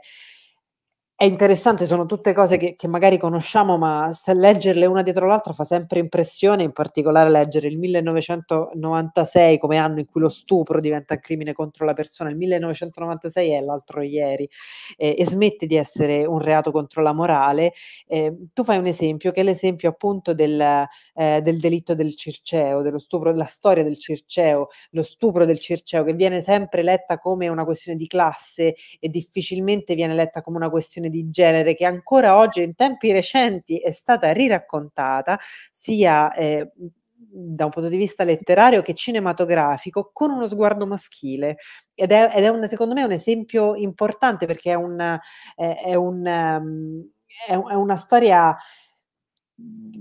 è interessante, sono tutte cose che, che, magari conosciamo, ma se leggerle una dietro l'altra fa sempre impressione, in particolare leggere il 1996 come anno in cui lo stupro diventa un crimine contro la persona, il 1996 è l'altro ieri, eh, e smette di essere un reato contro la morale. Eh, tu fai un esempio, che è l'esempio appunto del, eh, del delitto del Circeo, dello stupro, della storia del Circeo, lo stupro del Circeo, che viene sempre letta come una questione di classe e difficilmente viene letta come una questione questione di genere che ancora oggi in tempi recenti è stata riraccontata, sia eh, da un punto di vista letterario che cinematografico, con uno sguardo maschile. Ed è, ed è un, secondo me un esempio importante perché è, una, eh, è, ehm, è, un, è una storia mm,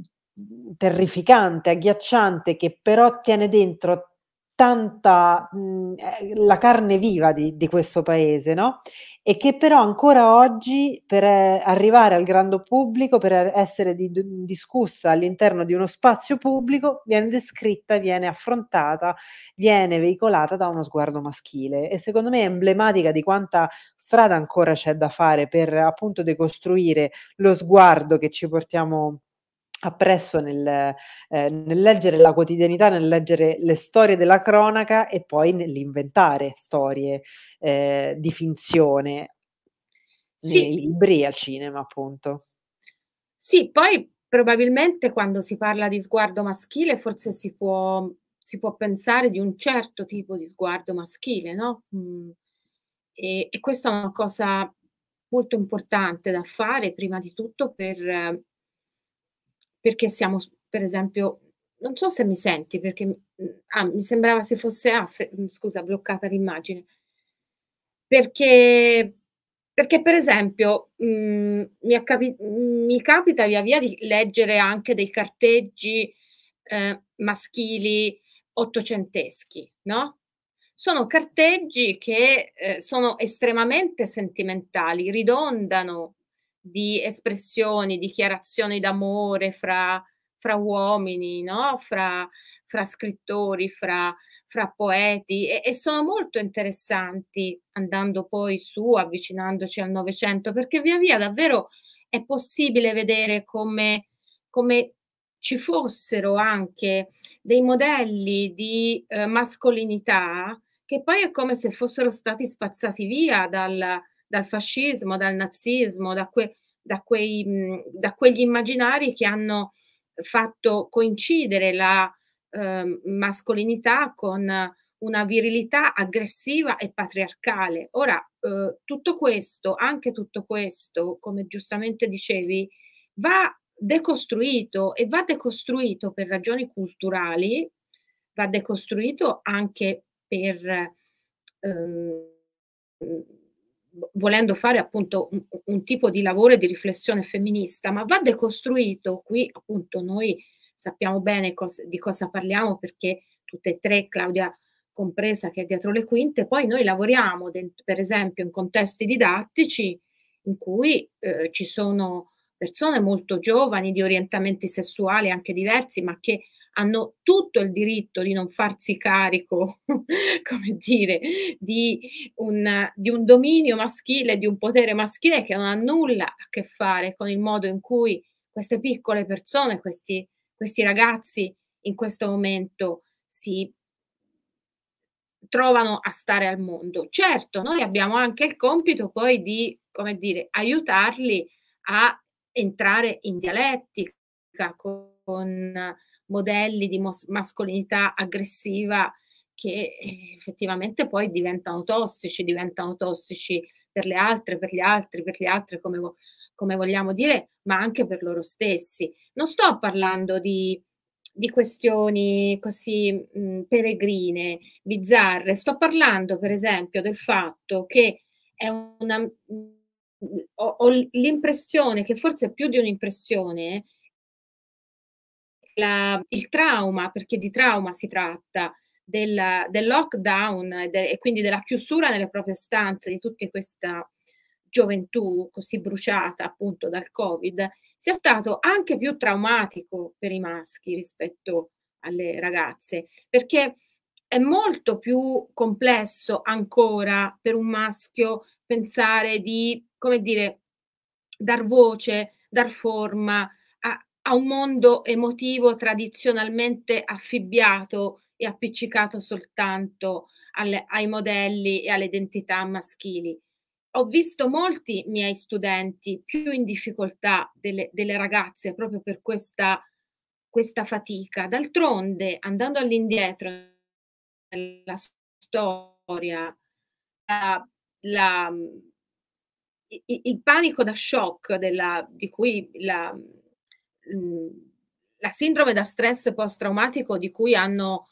terrificante, agghiacciante, che però tiene dentro tanta mh, mhmm, eh, la carne viva di, di questo paese, no? E che però ancora oggi per eh, arrivare al grande pubblico, per eh, essere di, discussa all'interno di uno spazio pubblico, viene descritta, viene affrontata, viene veicolata da uno sguardo maschile. E secondo me è emblematica di quanta strada ancora c'è da fare per appunto decostruire lo sguardo che ci portiamo appresso nel, eh, nel, leggere la quotidianità, nel leggere le storie della cronaca e poi nell'inventare storie eh, di finzione sì. nei libri e al cinema, appunto. Sì, poi probabilmente quando si parla di sguardo maschile forse si può, si può pensare di un certo tipo di sguardo maschile, no? Mm. E, e, questa è una cosa molto importante da fare, prima di tutto per... Eh, perché siamo, per esempio, non so se mi senti perché ah, mi sembrava se fosse, ah, fe, mm, scusa, bloccata l'immagine, perché, perché per esempio mh, mm, mi, capi, mi, capita via via di leggere anche dei carteggi eh, maschili ottocenteschi, no? Sono carteggi che eh, sono estremamente sentimentali, ridondano di espressioni, dichiarazioni d'amore fra, fra uomini, no? fra, fra, scrittori, fra, fra poeti e, e, sono molto interessanti andando poi su, avvicinandoci al Novecento, perché via via davvero è possibile vedere come, come ci fossero anche dei modelli di eh, mascolinità che poi è come se fossero stati spazzati via dal, dal fascismo, dal nazismo, da, que, da, quei, da quegli immaginari che hanno fatto coincidere la eh, mascolinità con una virilità aggressiva e patriarcale. Ora, eh, tutto questo, anche tutto questo, come giustamente dicevi, va decostruito e va decostruito per ragioni culturali, va decostruito anche per... Ehm, volendo fare appunto un, un, tipo di lavoro e di riflessione femminista, ma va decostruito, qui appunto noi sappiamo bene cosa, di cosa parliamo perché tutte e tre, Claudia compresa che è dietro le quinte, poi noi lavoriamo dentro, per esempio in contesti didattici in cui eh, ci sono persone molto giovani di orientamenti sessuali anche diversi, ma che hanno tutto il diritto di non farsi carico, <laughs> come dire, di un, di un dominio maschile, di un potere maschile che non ha nulla a che fare con il modo in cui queste piccole persone, questi, questi ragazzi in questo momento si trovano a stare al mondo. Certo, noi abbiamo anche il compito poi di, come dire, aiutarli a entrare in dialettica con, modelli di mascolinità aggressiva che eh, effettivamente poi diventano tossici, diventano tossici per le altre, per gli altri, per gli altri, come, vo come vogliamo dire, ma anche per loro stessi. Non sto parlando di, di questioni così mh, mm, peregrine, bizzarre, sto parlando per esempio del fatto che è una, mm, ho, ho l'impressione che forse è più di un'impressione la, il trauma, perché di trauma si tratta, del, del lockdown e, de, e, quindi della chiusura nelle proprie stanze di tutta questa gioventù così bruciata appunto dal Covid, sia stato anche più traumatico per i maschi rispetto alle ragazze, perché è molto più complesso ancora per un maschio pensare di, come dire, dar voce, dar forma, a un mondo emotivo tradizionalmente affibbiato e appiccicato soltanto alle, ai modelli e alle identità maschili. Ho visto molti miei studenti più in difficoltà delle, delle ragazze proprio per questa, questa fatica. D'altronde, andando all'indietro nella storia, la, la, il, il, panico da shock della, di cui la, Mhmm, la sindrome da stress post-traumatico di cui hanno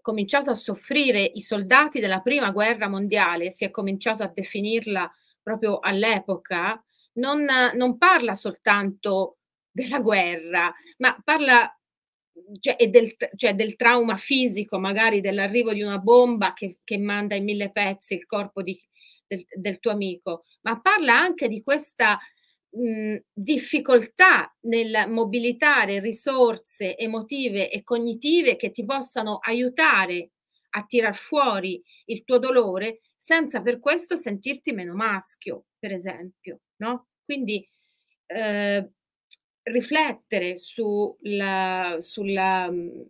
cominciato a soffrire i soldati della prima guerra mondiale, si è cominciato a definirla proprio all'epoca, non, non parla soltanto della guerra, ma parla cioè, e del, cioè del trauma fisico, magari dell'arrivo di una bomba che, che manda in mille pezzi il corpo di, del, del, tuo amico, ma parla anche di questa Mhmm, difficoltà nel mobilitare risorse emotive e cognitive che ti possano aiutare a tirar fuori il tuo dolore senza per questo sentirti meno maschio, per esempio, no? Quindi eh, riflettere sulla, sulla, mhmm,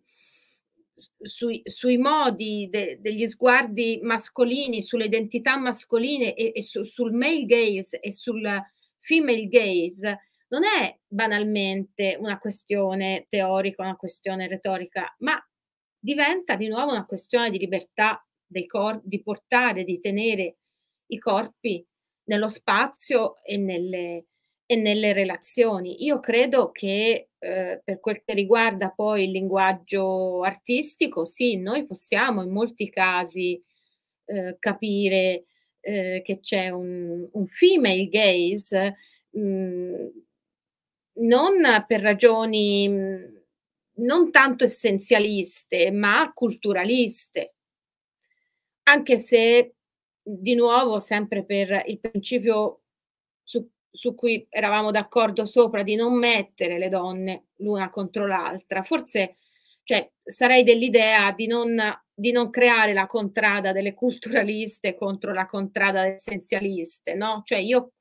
sui, sui, modi de, degli sguardi mascolini, sulle identità mascoline e, e su, sul male gaze e sulla female gaze non è banalmente una questione teorica, una questione retorica, ma diventa di nuovo una questione di libertà dei corpi, di portare, di tenere i corpi nello spazio e nelle, e nelle relazioni. Io credo che eh, per quel che riguarda poi il linguaggio artistico, sì, noi possiamo in molti casi eh, capire eh, che c'è un, un female gaze, mh, mm, non per ragioni mh, mm, non tanto essenzialiste, ma culturaliste, anche se di nuovo sempre per il principio su, su cui eravamo d'accordo sopra di non mettere le donne l'una contro l'altra, forse cioè, sarei dell'idea di non, di non creare la contrada delle culturaliste contro la contrada essenzialiste, no? Cioè, io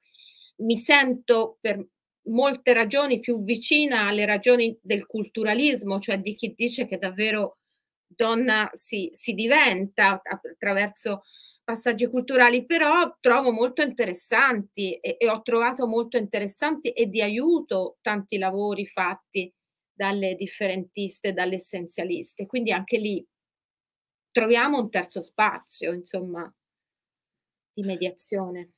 mi sento per molte ragioni più vicina alle ragioni del culturalismo, cioè di chi dice che davvero donna si, si diventa attraverso passaggi culturali, però trovo molto interessanti e, e, ho trovato molto interessanti e di aiuto tanti lavori fatti dalle differentiste, dalle essenzialiste. Quindi anche lì troviamo un terzo spazio, insomma, di mediazione.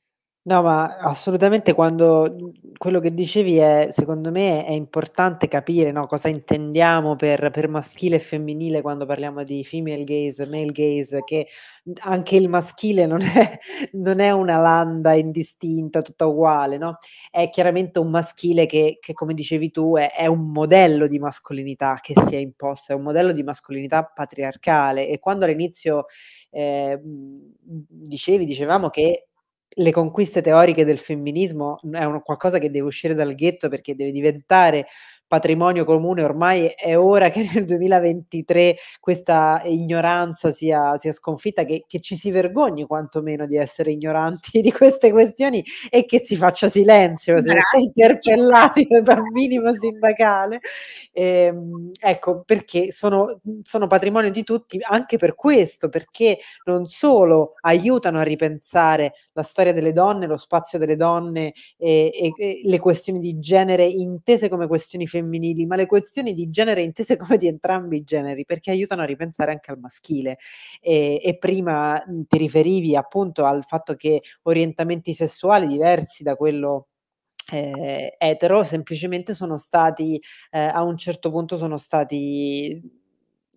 No, ma eh, assolutamente quando quello che dicevi è, secondo me, è importante capire no, cosa intendiamo per, per, maschile e femminile quando parliamo di female gaze, male gaze, che anche il maschile non è, <laughs> non è una landa indistinta, tutta uguale, no? È chiaramente un maschile che, che come dicevi tu, è, è, un modello di mascolinità che si è imposto, è un modello di mascolinità patriarcale e quando all'inizio eh, dicevi, dicevamo che le conquiste teoriche del femminismo è un qualcosa che deve uscire dal ghetto perché deve diventare patrimonio comune, ormai è ora che nel 2023 questa ignoranza sia, sia sconfitta, che, che, ci si vergogni quantomeno di essere ignoranti di queste questioni e che si faccia silenzio se si è interpellati dal <laughs> minimo sindacale. Eh, ecco, perché sono, sono patrimonio di tutti anche per questo, perché non solo aiutano a ripensare la storia delle donne, lo spazio delle donne e, e, e le questioni di genere intese come questioni femminili, femminili, ma le questioni di genere intese come di entrambi i generi, perché aiutano a ripensare anche al maschile. E, e prima ti riferivi appunto al fatto che orientamenti sessuali diversi da quello eh, etero semplicemente sono stati eh, a un certo punto sono stati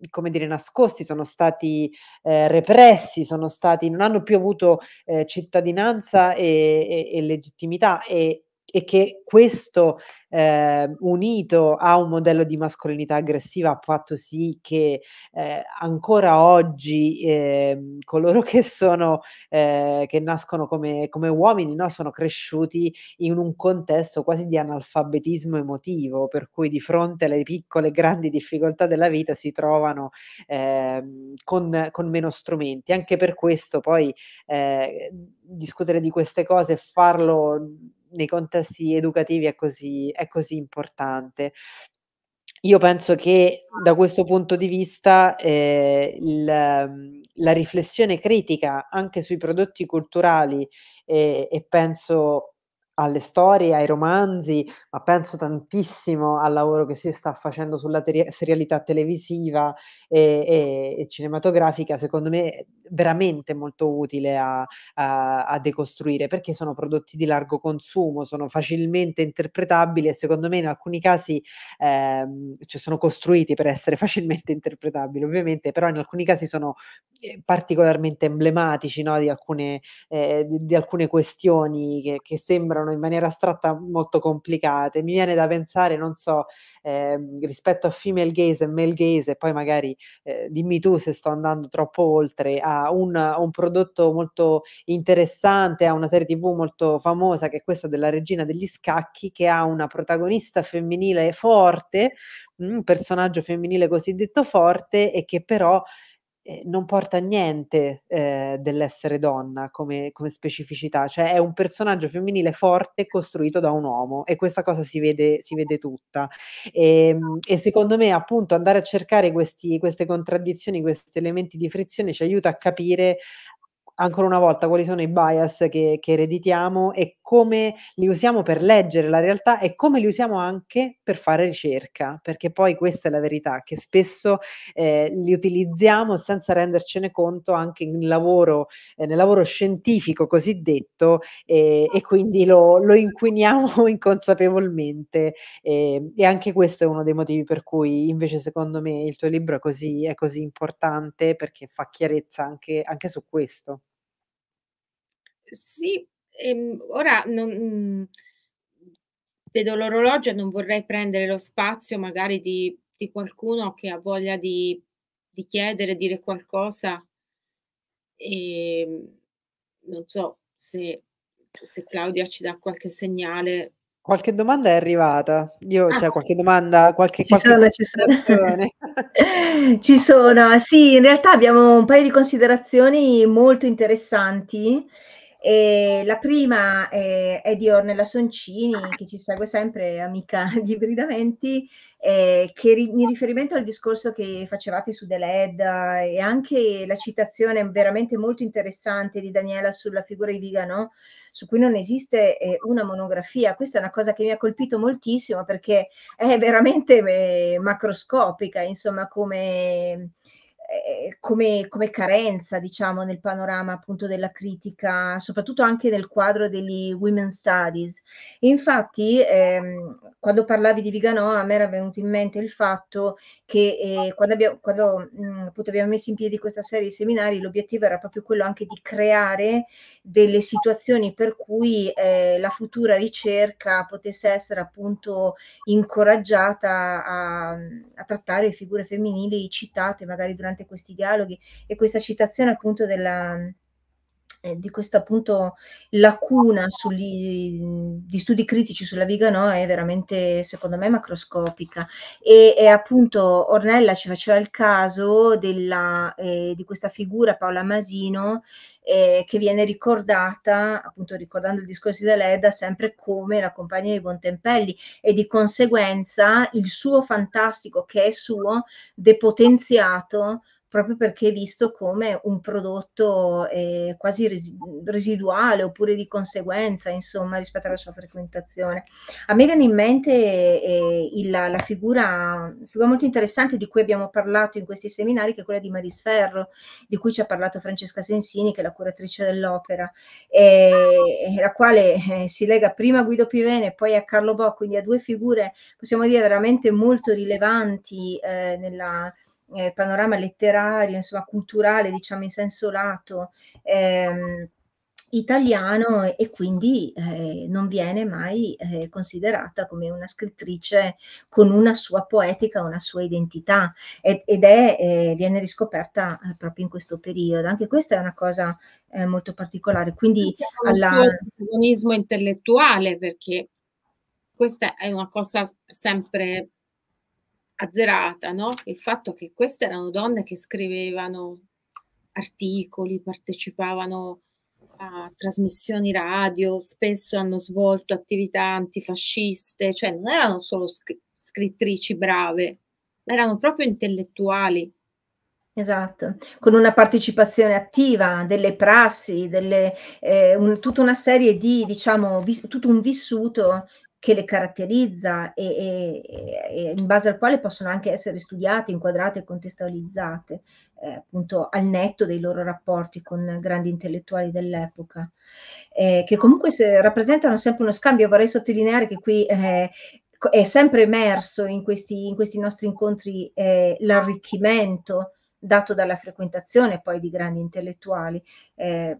come dire, nascosti, sono stati eh, repressi, sono stati, non hanno più avuto eh, cittadinanza e, e, e legittimità e e che questo eh, unito a un modello di mascolinità aggressiva ha fatto sì che eh, ancora oggi eh, coloro che sono eh, che nascono come, come uomini no, sono cresciuti in un contesto quasi di analfabetismo emotivo per cui di fronte alle piccole e grandi difficoltà della vita si trovano ehm, con, con, meno strumenti anche per questo poi eh, discutere di queste cose e farlo nei contesti educativi è così, è così importante. Io penso che ah. da questo punto di vista eh, il, ehm, la riflessione critica anche sui prodotti culturali eh, e penso alle storie, ai romanzi, ma penso tantissimo al lavoro che si sta facendo sulla ter- serialità televisiva e, e, e cinematografica, secondo me veramente molto utile a, a, a, decostruire perché sono prodotti di largo consumo, sono facilmente interpretabili e secondo me in alcuni casi ehm, cioè sono costruiti per essere <laughs> facilmente interpretabili ovviamente, però in alcuni casi sono eh, particolarmente emblematici no, di, alcune, eh, di, di, alcune, questioni che, che, sembrano in maniera astratta molto complicate. Mi viene da pensare, non so, eh, rispetto a female gaze e male gaze e poi magari eh, dimmi tu se sto andando troppo oltre a un, un, prodotto molto interessante, a una serie tv molto famosa che è questa della regina degli scacchi che ha una protagonista femminile forte, un personaggio femminile cosiddetto forte e che però eh, non porta niente eh, dell'essere donna come, come, specificità, cioè è un personaggio femminile forte costruito da un uomo e questa cosa si vede, si vede tutta. E, ehm, e, secondo me appunto andare a cercare questi, queste contraddizioni, questi elementi di frizione ci aiuta a capire ancora una volta quali sono i bias che, che ereditiamo e come li usiamo per leggere la realtà e come li usiamo anche per fare ricerca, perché poi questa è la verità, che spesso eh, li utilizziamo senza rendercene conto anche lavoro, eh, nel lavoro scientifico cosiddetto eh, e quindi lo, lo inquiniamo <laughs> inconsapevolmente e anche questo è uno dei motivi per cui invece secondo me il tuo libro è così, è così importante perché fa chiarezza anche, anche su questo sì, ehm, ora non, mhmm, vedo l'orologio e non vorrei prendere lo spazio magari di, di qualcuno che ha voglia di, di chiedere, dire qualcosa. E, ehm, non so se, se Claudia ci dà qualche segnale. Qualche domanda è arrivata, io ah, cioè, qualche domanda, qualche, ci qualche sono, ci sono. <laughs> ci sono, sì, in realtà abbiamo un paio di considerazioni molto interessanti e la prima è, è di Ornella Soncini, che ci segue sempre, amica <laughs> di Bridamenti, eh, che ri, in riferimento al discorso che facevate su Deled e anche la citazione veramente molto interessante di Daniela sulla figura di Vigano, su cui non esiste eh, una monografia. Questa è una cosa che mi ha colpito moltissimo perché è veramente eh, macroscopica, insomma, come eh, eh, come, come, carenza, diciamo, nel panorama appunto della critica, soprattutto anche nel quadro degli Women's Studies. Infatti, ehm, quando parlavi di Viganoa, a me era venuto in mente il fatto che eh, quando, abbiamo, quando mh, mm, appunto abbiamo messo in piedi questa serie di seminari, l'obiettivo era proprio quello anche di creare delle situazioni per cui eh, la futura ricerca potesse essere appunto incoraggiata a, a trattare figure femminili citate magari durante questi dialoghi e questa citazione appunto della, eh, di questa appunto lacuna sugli, di studi critici sulla viga no è veramente secondo me macroscopica e, e appunto Ornella ci faceva il caso della, eh, di questa figura Paola Masino eh, che viene ricordata, appunto ricordando i discorsi dell'Eda, sempre come la compagna di Bontempelli e di conseguenza il suo fantastico che è suo depotenziato proprio perché è visto come un prodotto eh, quasi res- residuale oppure di conseguenza, insomma, rispetto alla sua frequentazione. A me viene in mente eh, il, la figura, figura, molto interessante di cui abbiamo parlato in questi seminari, che è quella di Marisferro, di cui ci ha parlato Francesca Sensini, che è la curatrice dell'opera, eh, la quale eh, si lega prima a Guido Pivene e poi a Carlo Bo, quindi a due figure, possiamo dire, veramente molto rilevanti eh, nella eh, panorama letterario, insomma culturale, diciamo in senso lato. Ehm, italiano e quindi eh, non viene mai eh, considerata come una scrittrice con una sua poetica, una sua identità ed, ed è, eh, viene riscoperta eh, proprio in questo periodo. Anche questa è una cosa eh, molto particolare. Quindi alla... protagonismo intellettuale perché questa è una cosa sempre azzerata, no? il fatto che queste erano donne che scrivevano articoli, partecipavano a trasmissioni radio, spesso hanno svolto attività antifasciste, cioè non erano solo scrittrici brave, erano proprio intellettuali. Esatto, con una partecipazione attiva delle prassi, delle, eh, un, tutta una serie di, diciamo, vis- tutto un vissuto che le caratterizza e, e, e, in base al quale possono anche essere studiate, inquadrate e contestualizzate eh, appunto al netto dei loro rapporti con grandi intellettuali dell'epoca, eh, che comunque se, rappresentano sempre uno scambio. Vorrei sottolineare che qui eh, è sempre emerso in questi, in questi nostri incontri eh, l'arricchimento dato dalla frequentazione poi di grandi intellettuali. Eh,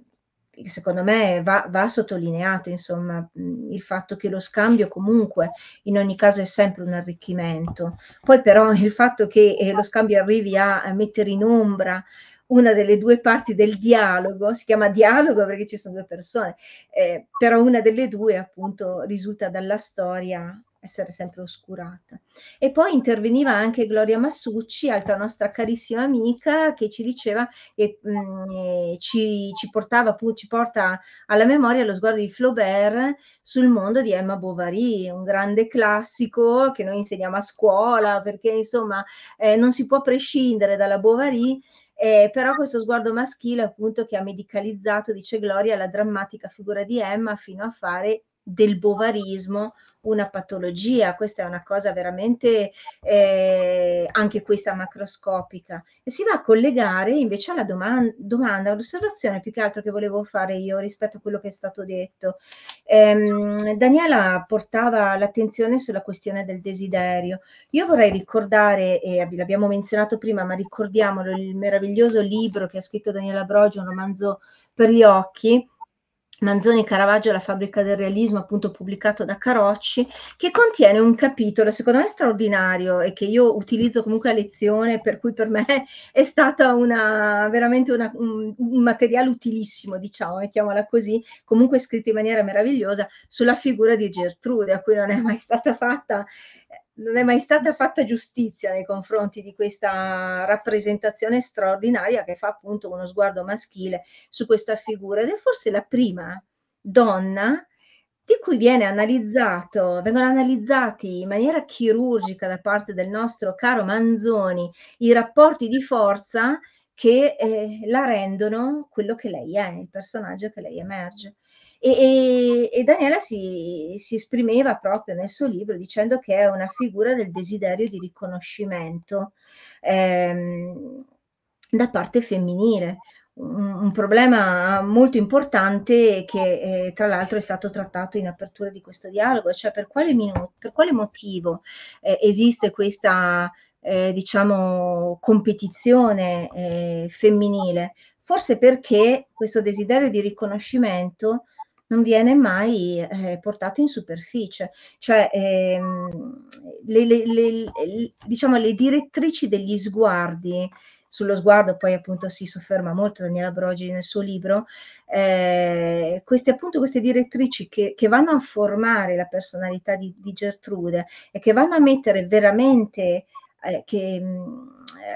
secondo me va, va, sottolineato insomma, mm, il fatto che lo scambio comunque in ogni caso è sempre un arricchimento. Poi però <laughs> il fatto che eh, lo scambio arrivi a, a, mettere in ombra una delle due parti del dialogo, si chiama dialogo perché ci sono due persone, eh, però una delle due appunto risulta dalla storia essere sempre oscurata. E poi interveniva anche Gloria Massucci, altra nostra carissima amica, che ci diceva e mm, eh, ci, ci, portava, ci porta alla memoria lo sguardo di Flaubert sul mondo di Emma Bovary, un grande classico che noi insegniamo a scuola, perché insomma eh, non si può prescindere dalla Bovary eh, però questo sguardo maschile, appunto, che ha medicalizzato, dice Gloria, la drammatica figura di Emma fino a fare del bovarismo una patologia, questa è una cosa veramente eh, anche questa macroscopica e si va a collegare invece alla domanda, domanda all'osservazione più che altro che volevo fare io rispetto a quello che è stato detto. Ehm, Daniela portava l'attenzione sulla questione del desiderio. Io vorrei ricordare, e l'abbiamo menzionato prima, ma ricordiamolo, il meraviglioso libro che ha scritto Daniela Brogio, un romanzo per gli occhi, Manzoni Caravaggio la fabbrica del realismo, appunto pubblicato da Carocci, che contiene un capitolo secondo me straordinario e che io utilizzo comunque a lezione, per cui per me <laughs> è stata una, veramente una, un, un, materiale utilissimo, diciamo, mettiamola così, comunque scritto in maniera meravigliosa, sulla figura di Gertrude, a cui non è mai stata fatta non è mai stata fatta giustizia nei confronti di questa rappresentazione straordinaria che fa appunto uno sguardo maschile su questa figura ed è forse la prima donna di cui viene analizzato, vengono analizzati in maniera chirurgica da parte del nostro caro Manzoni i rapporti di forza che eh, la rendono quello che lei è, il personaggio che lei emerge. E, e, e Daniela si, si, esprimeva proprio nel suo libro dicendo che è una figura del desiderio di riconoscimento ehm, da parte femminile, un, problema molto importante che eh, tra l'altro è stato trattato in apertura di questo dialogo, cioè per quale, minu- per quale motivo eh, esiste questa eh, diciamo competizione eh, femminile? Forse perché questo desiderio di riconoscimento non viene mai eh, portato in superficie, cioè ehm, le, le, le, diciamo, le direttrici degli sguardi sullo sguardo, poi appunto si sofferma molto Daniela Brogi nel suo libro, eh, queste appunto queste direttrici che, che, vanno a formare la personalità di, di, Gertrude e che vanno a mettere veramente eh, che, mm,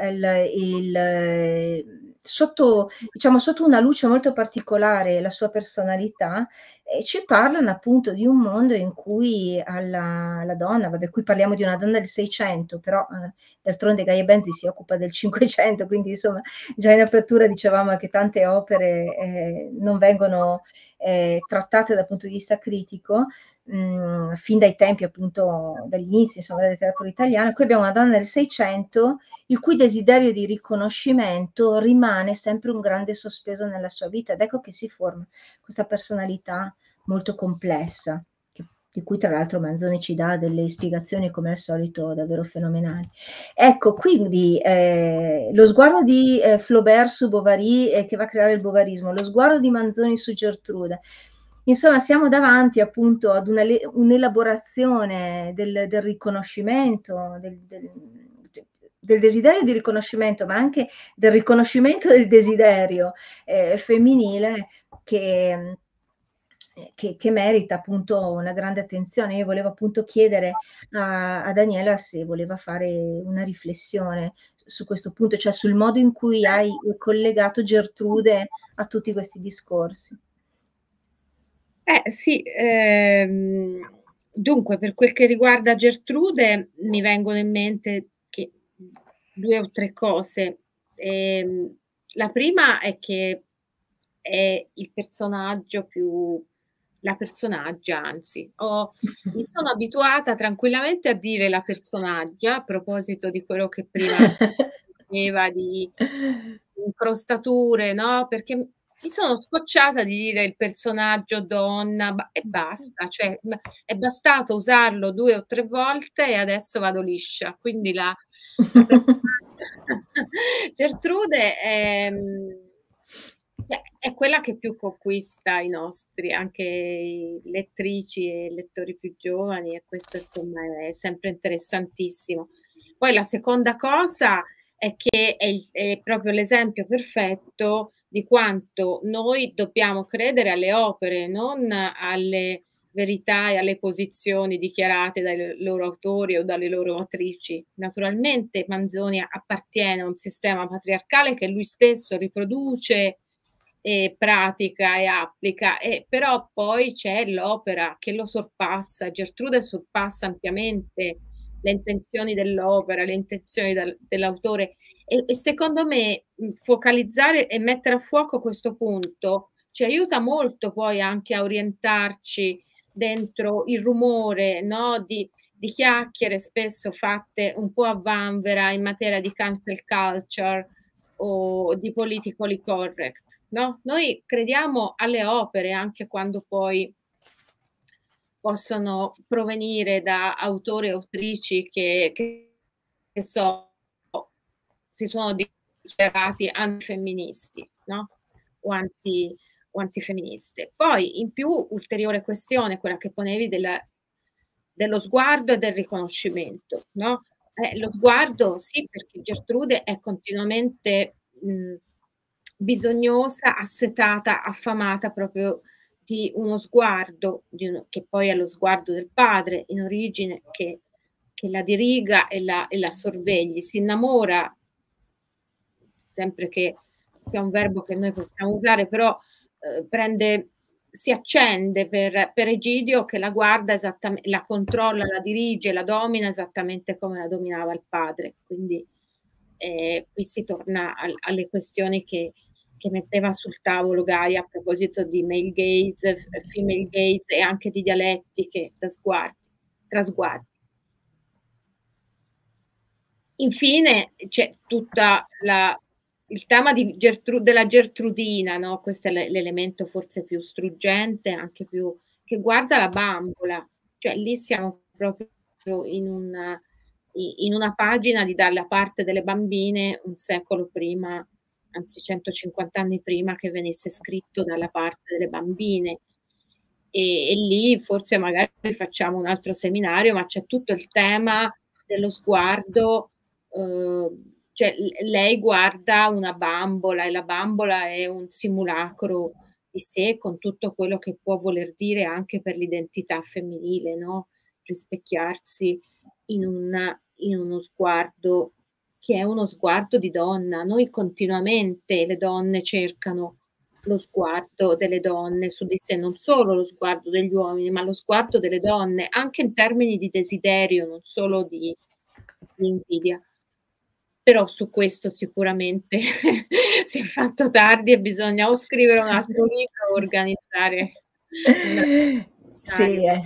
il, il sotto, diciamo, sotto una luce molto particolare la sua personalità, eh, ci parlano appunto di un mondo in cui alla, alla, donna, vabbè qui parliamo di una donna del 600, però eh, d'altronde Gaia Benzi si occupa del 500, <laughs> quindi insomma già in apertura dicevamo che tante opere eh, non vengono eh, trattate dal punto di vista critico, mh, fin dai tempi appunto, dagli inizi insomma, della letteratura italiana, qui abbiamo una donna del Seicento il cui desiderio di riconoscimento rimane sempre un grande sospeso nella sua vita ed ecco che si forma questa personalità molto complessa di cui tra l'altro Manzoni ci dà delle spiegazioni come al solito davvero fenomenali. Ecco, quindi eh, lo sguardo di eh, Flaubert su Bovary eh, che va a creare il bovarismo, lo sguardo di Manzoni su Gertrude, Insomma, siamo davanti appunto ad una, un'elaborazione del, del riconoscimento, del, del, del, desiderio di riconoscimento, ma anche del riconoscimento del desiderio eh, femminile che, che, che, merita appunto una grande attenzione. Io volevo appunto chiedere a, a Daniela se voleva fare una riflessione su questo punto, cioè sul modo in cui hai collegato Gertrude a tutti questi discorsi. Eh sì, ehm, dunque per quel che riguarda Gertrude mi vengono in mente che due o tre cose. Ehm, la prima è che è il personaggio più la personaggia, anzi, oh, mi sono abituata tranquillamente a dire la personaggia a proposito di quello che prima <laughs> diceva di incrostature, no? Perché mi sono scocciata di dire il personaggio donna e mm, basta, mm. cioè è bastato usarlo due o tre volte e adesso vado liscia. Quindi la, <laughs> Gertrude è, ehm, è, quella che più conquista i nostri, anche i lettrici e lettori più giovani e questo insomma è sempre interessantissimo. Poi la seconda cosa è che è, è proprio l'esempio perfetto di quanto noi dobbiamo credere alle opere, non alle verità e alle posizioni dichiarate dai loro autori o dalle loro autrici. Naturalmente Manzoni appartiene a un sistema patriarcale che lui stesso riproduce e pratica e applica, e però poi c'è l'opera che lo sorpassa, Gertrude sorpassa ampiamente le intenzioni dell'opera, le intenzioni del, dell'autore. E, e, secondo me focalizzare e mettere a fuoco questo punto ci aiuta molto poi anche a orientarci dentro il rumore no? di, di chiacchiere spesso fatte un po' a vanvera in materia di cancel culture o di politically correct. No? Noi crediamo alle opere anche quando poi possono provenire da autori e autrici che, che, che so, si sono dichiarati antifemministi no? o, anti, o, antifemministe. Poi in più ulteriore questione, quella che ponevi della, dello sguardo e del riconoscimento. No? Eh, lo sguardo sì, perché Gertrude è continuamente mh, bisognosa, assetata, affamata proprio di uno sguardo, di uno, che poi è lo sguardo del padre in origine, che, che la diriga e la, e la sorvegli, si innamora, sempre che sia un verbo che noi possiamo usare, però eh, prende, si accende per, per, Egidio che la guarda esattamente, la controlla, la dirige, la domina esattamente come la dominava il padre. Quindi eh, qui si torna al, alle questioni che, che metteva sul tavolo Gaia a proposito di male gaze, female gaze e anche di dialettiche da sguardi, tra sguardi. Infine c'è tutto il tema Gertru, della Gertrudina, no? questo è l'elemento forse più struggente, anche più che guarda la bambola, cioè lì siamo proprio in una, in una pagina di dalla parte delle bambine un secolo prima anzi 150 anni prima che venisse scritto dalla parte delle bambine. E, e lì forse magari facciamo un altro seminario, ma c'è tutto il tema dello sguardo, eh, cioè lei guarda una bambola e la bambola è un simulacro di sé con tutto quello che può voler dire anche per l'identità femminile, no? rispecchiarsi in, una, in uno sguardo che è uno sguardo di donna. Noi continuamente le donne cercano lo sguardo delle donne su di sé, non solo lo sguardo degli uomini, ma lo sguardo delle donne, anche in termini di desiderio, non solo di, di invidia. Però su questo sicuramente <laughs> si è fatto tardi e bisogna o scrivere un altro libro o organizzare. Sì, eh.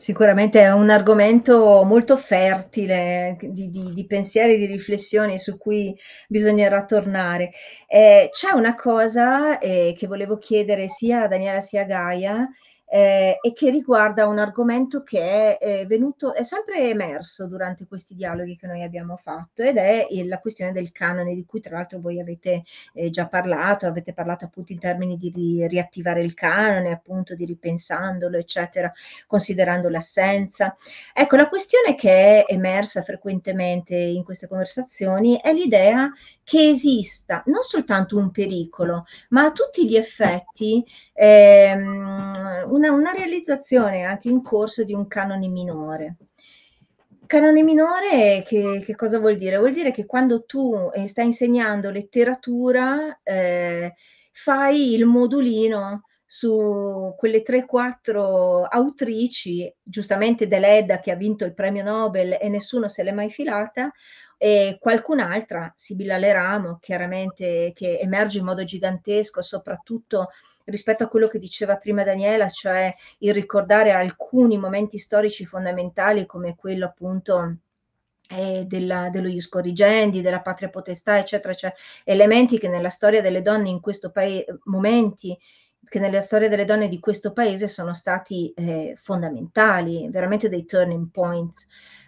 Sicuramente è un argomento molto fertile di, di, di pensieri, di riflessioni su cui bisognerà tornare. Eh, c'è una cosa eh, che volevo chiedere sia a Daniela sia a Gaia, eh, e che riguarda un argomento che è, eh, venuto, è sempre emerso durante questi dialoghi che noi abbiamo fatto ed è la questione del canone di cui tra l'altro voi avete eh, già parlato, avete parlato appunto in termini di ri- riattivare il canone, appunto di ripensandolo, eccetera, considerando l'assenza. Ecco, la questione che è emersa frequentemente in queste conversazioni è l'idea che esista non soltanto un pericolo, ma a tutti gli effetti ehm, una, una realizzazione anche in corso di un canone minore. Canone minore che, che, cosa vuol dire? Vuol dire che quando tu eh, stai insegnando letteratura eh, fai il modulino su quelle 3-4 autrici, giustamente Deleda che ha vinto il premio Nobel e nessuno se l'è mai filata, e qualcun'altra, Sibilla Leramo, chiaramente che emerge in modo gigantesco, soprattutto rispetto a quello che diceva prima Daniela, cioè il ricordare alcuni momenti storici fondamentali come quello appunto eh, della, dello Ius Corrigendi, della patria potestà, eccetera, cioè elementi che nella storia delle donne in questo paese, momenti che nella storia delle donne di questo paese sono stati eh, fondamentali, veramente dei turning point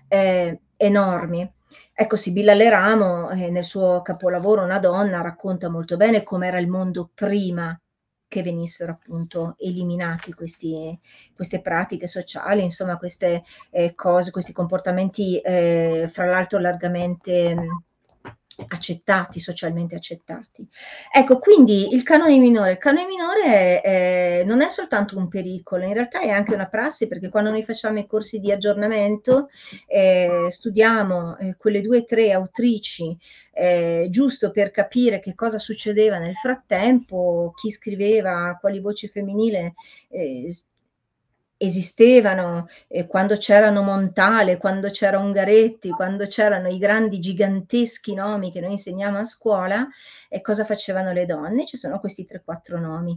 eh, enormi. Ecco, Sibilla Leramo eh, nel suo capolavoro Una donna racconta molto bene com'era il mondo prima che venissero appunto eliminati questi, queste pratiche sociali, insomma queste eh, cose, questi comportamenti eh, fra l'altro largamente accettati, socialmente accettati. Ecco, quindi il canone minore, il canone minore è, non è soltanto un pericolo, in realtà è anche una prassi perché quando noi facciamo i corsi di aggiornamento eh, studiamo eh, quelle due o tre autrici eh, giusto per capire che cosa succedeva nel frattempo, chi scriveva, quali voci femminile eh, esistevano eh, quando c'erano Montale, quando c'era Ungaretti, quando c'erano i grandi giganteschi nomi che noi insegniamo a scuola, e cosa facevano le donne? Ci sono questi 3-4 nomi.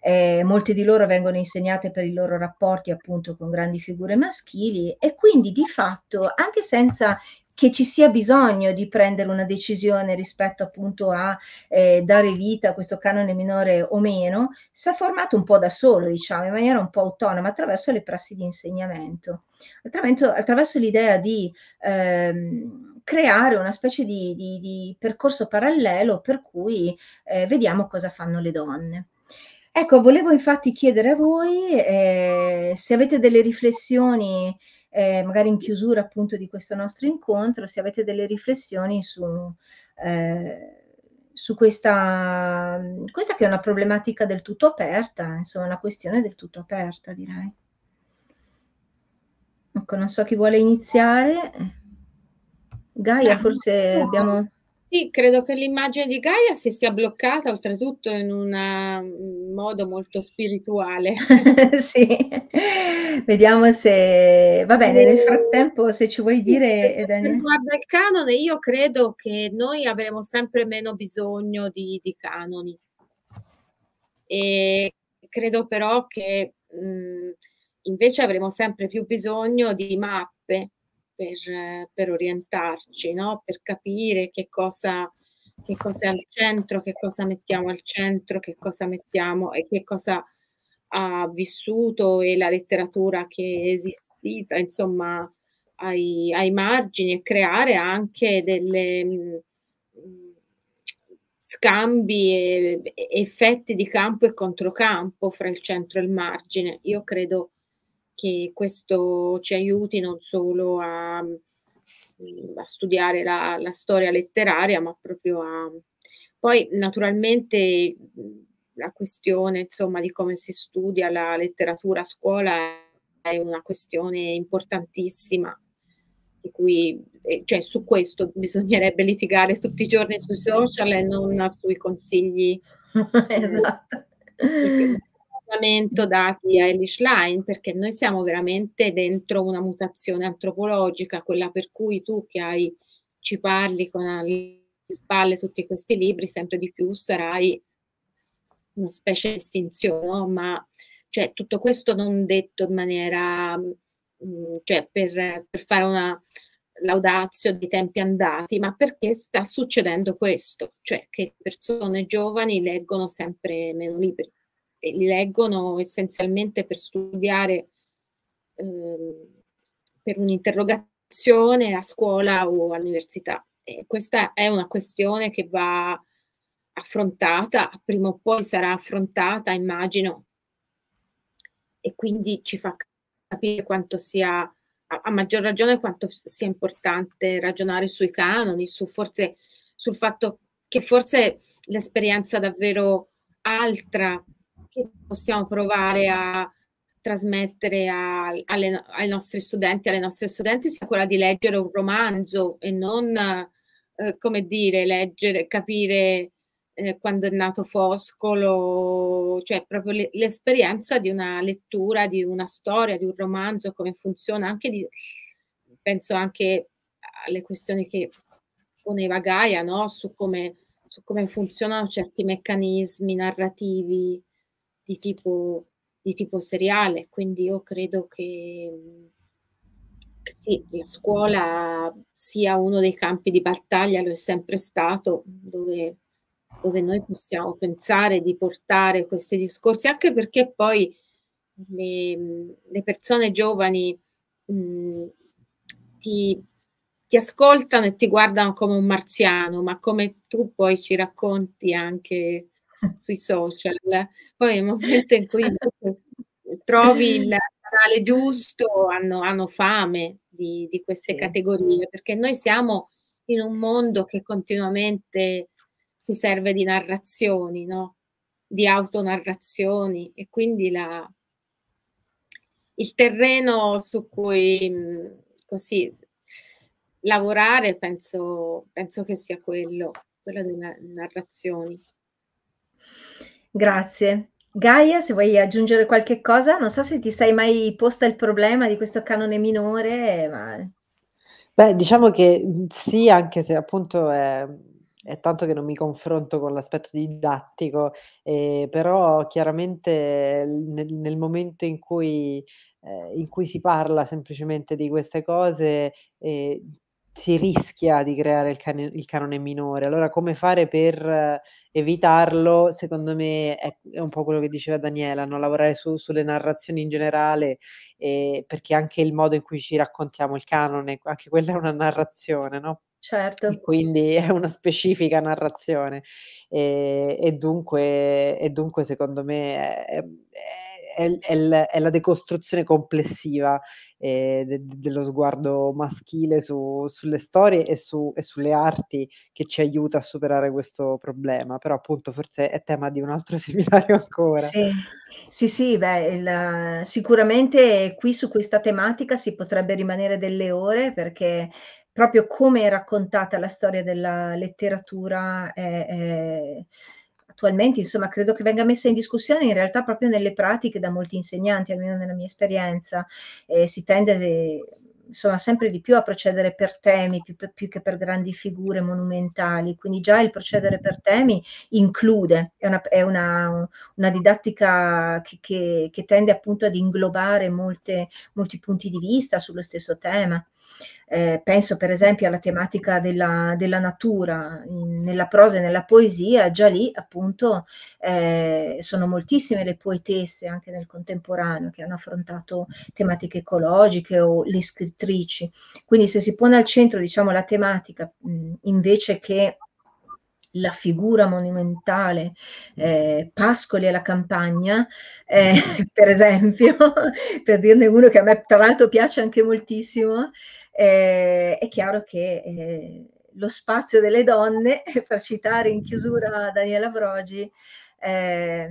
Eh, molte di loro vengono insegnate per i loro rapporti appunto con grandi figure maschili e quindi di fatto anche senza che ci sia bisogno di prendere una decisione rispetto appunto a eh, dare vita a questo canone minore o meno, si è formato un po' da solo, diciamo, in maniera un po' autonoma attraverso le prassi di insegnamento, attraverso, attraverso l'idea di ehm, creare una specie di, di, di, percorso parallelo per cui eh, vediamo cosa fanno le donne. Ecco, volevo infatti chiedere a voi eh, se avete delle riflessioni eh, magari in chiusura appunto di questo nostro incontro, se avete delle riflessioni su, eh, su questa, questa che è una problematica del tutto aperta, insomma una questione del tutto aperta direi. Ecco, non so chi vuole iniziare. Gaia, forse abbiamo... Sì, credo che l'immagine di Gaia si sia bloccata oltretutto in un mm, modo molto spirituale. <laughs> sì, vediamo se... Va bene, nel eh, frattempo se ci vuoi dire... Riguardo al canone, io credo che noi avremo sempre meno bisogno di, di canoni. E credo però che mh, mm, invece avremo sempre più bisogno di mappe per, per orientarci, no? per capire che cosa, che cosa è al centro, che cosa mettiamo al centro, che cosa mettiamo e che cosa ha vissuto e la letteratura che è esistita, insomma, ai, ai margini e creare anche delle mm, scambi e effetti di campo e controcampo fra il centro e il margine. Io credo che questo ci aiuti non solo a, mm, a studiare la, la, storia letteraria, ma proprio a... Poi naturalmente mm, la questione insomma, di come si studia la letteratura a scuola è una questione importantissima, di cui, eh, cioè, su questo bisognerebbe litigare tutti i giorni sui social e non sui consigli. <laughs> esatto. <laughs> trattamento dati a Elish Line, perché noi siamo veramente dentro una mutazione antropologica, quella per cui tu che hai, ci parli con alle spalle tutti questi libri, sempre di più sarai una specie di estinzione, no? ma cioè, tutto questo non detto in maniera, mh, mm, cioè per, per fare una, laudazio di tempi andati, ma perché sta succedendo questo, cioè che persone giovani leggono sempre meno libri li leggono essenzialmente per studiare eh, per un'interrogazione a scuola o all'università. E questa è una questione che va affrontata, prima o poi sarà affrontata, immagino, e quindi ci fa capire quanto sia a maggior ragione quanto sia importante ragionare sui canoni, su forse, sul fatto che forse l'esperienza davvero altra che possiamo provare a trasmettere a, alle, ai nostri studenti, alle nostre studenti, sia quella di leggere un romanzo e non, eh, come dire, leggere, capire eh, quando è nato Foscolo, cioè proprio l'esperienza di una lettura, di una storia, di un romanzo, come funziona, anche di, penso anche alle questioni che poneva Gaia, no? su, come, su come funzionano certi meccanismi narrativi di tipo, di tipo seriale, quindi io credo che sì, la scuola sia uno dei campi di battaglia, lo è sempre stato, dove, dove noi possiamo pensare di portare questi discorsi, anche perché poi le, le persone giovani mh, mm, ti, ti, ascoltano e ti guardano come un marziano, ma come tu poi ci racconti anche <laughs> sui social. Poi nel momento in cui trovi il canale giusto hanno, hanno fame di, di queste sì. categorie, perché noi siamo in un mondo che continuamente si serve di narrazioni, no? di autonarrazioni e quindi la, il terreno su cui mm, così lavorare penso, penso che sia quello, quello delle narrazioni. Grazie. Gaia, se vuoi aggiungere qualche cosa, non so se ti sei mai posta il problema di questo canone minore, ma... Beh, diciamo che sì, anche se appunto è, è tanto che non mi confronto con l'aspetto didattico, eh, però chiaramente nel, nel momento in cui eh, in cui si parla semplicemente di queste cose, eh, si rischia di creare il, can- il, canone minore. Allora, come fare per evitarlo? Secondo me è, è un po' quello che diceva Daniela, no? lavorare su, sulle narrazioni in generale, eh, perché anche il modo in cui ci raccontiamo il canone, anche quella è una narrazione, no? Certo. E quindi è una specifica narrazione e, e, dunque, e dunque, secondo me, è, è è, è, la decostruzione complessiva eh, de, dello sguardo maschile su, sulle storie e, su, e, sulle arti che ci aiuta a superare questo problema. Però appunto forse è tema di un altro <laughs> seminario ancora. Sì, sì, sì beh, la, sicuramente qui su questa tematica si potrebbe rimanere delle ore perché proprio come è raccontata la storia della letteratura è, è attualmente, insomma, credo che venga messa in discussione in realtà proprio nelle pratiche da molti insegnanti, almeno nella mia esperienza, eh, si tende de, insomma, sempre di più a procedere per temi più, più, che per grandi figure monumentali, quindi già il procedere per temi include, è una, è una, una didattica che, che, che, tende appunto ad inglobare molte, molti punti di vista sullo stesso tema. Eh, penso per esempio alla tematica della, della natura, in, nella prosa e nella poesia, già lì appunto eh, sono moltissime le poetesse anche nel contemporaneo che hanno affrontato tematiche ecologiche o le scrittrici. Quindi se si pone al centro diciamo la tematica mh, invece che la figura monumentale eh, Pascoli alla campagna, eh, <laughs> per esempio, <laughs> per dirne uno che a me tra l'altro piace anche moltissimo, eh, è chiaro che eh, lo spazio delle donne, <laughs> per citare in chiusura Daniela Brogi, eh,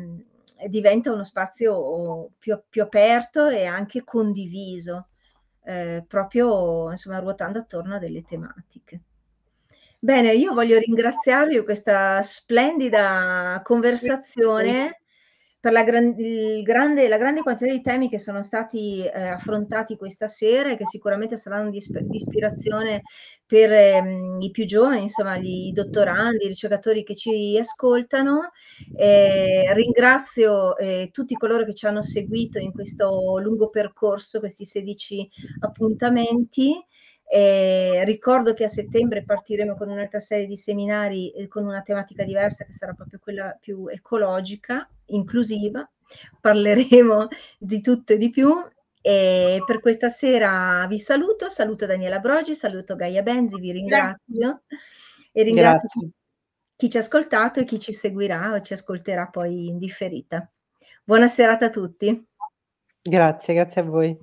diventa uno spazio più, più, aperto e anche condiviso, eh, proprio insomma, ruotando attorno a delle tematiche. Bene, io voglio ringraziarvi per questa splendida conversazione per la, gran, grande, la, grande, quantità di temi che sono stati eh, affrontati questa sera e che sicuramente saranno di, di ispirazione per ehm, i più giovani, insomma, i dottorandi, i ricercatori che ci ascoltano. Eh, ringrazio eh, tutti coloro che ci hanno seguito in questo lungo percorso, questi 16 appuntamenti. Eh, ricordo che a settembre partiremo con un'altra serie di seminari eh, con una tematica diversa che sarà proprio quella più ecologica inclusiva, parleremo di tutto e di più. E per questa sera vi saluto, saluto Daniela Brogi, saluto Gaia Benzi, vi ringrazio e ringrazio Grazie. chi ci ha ascoltato e chi ci seguirà o ci ascolterà poi in differita. Buona serata a tutti. Grazie, grazie a voi.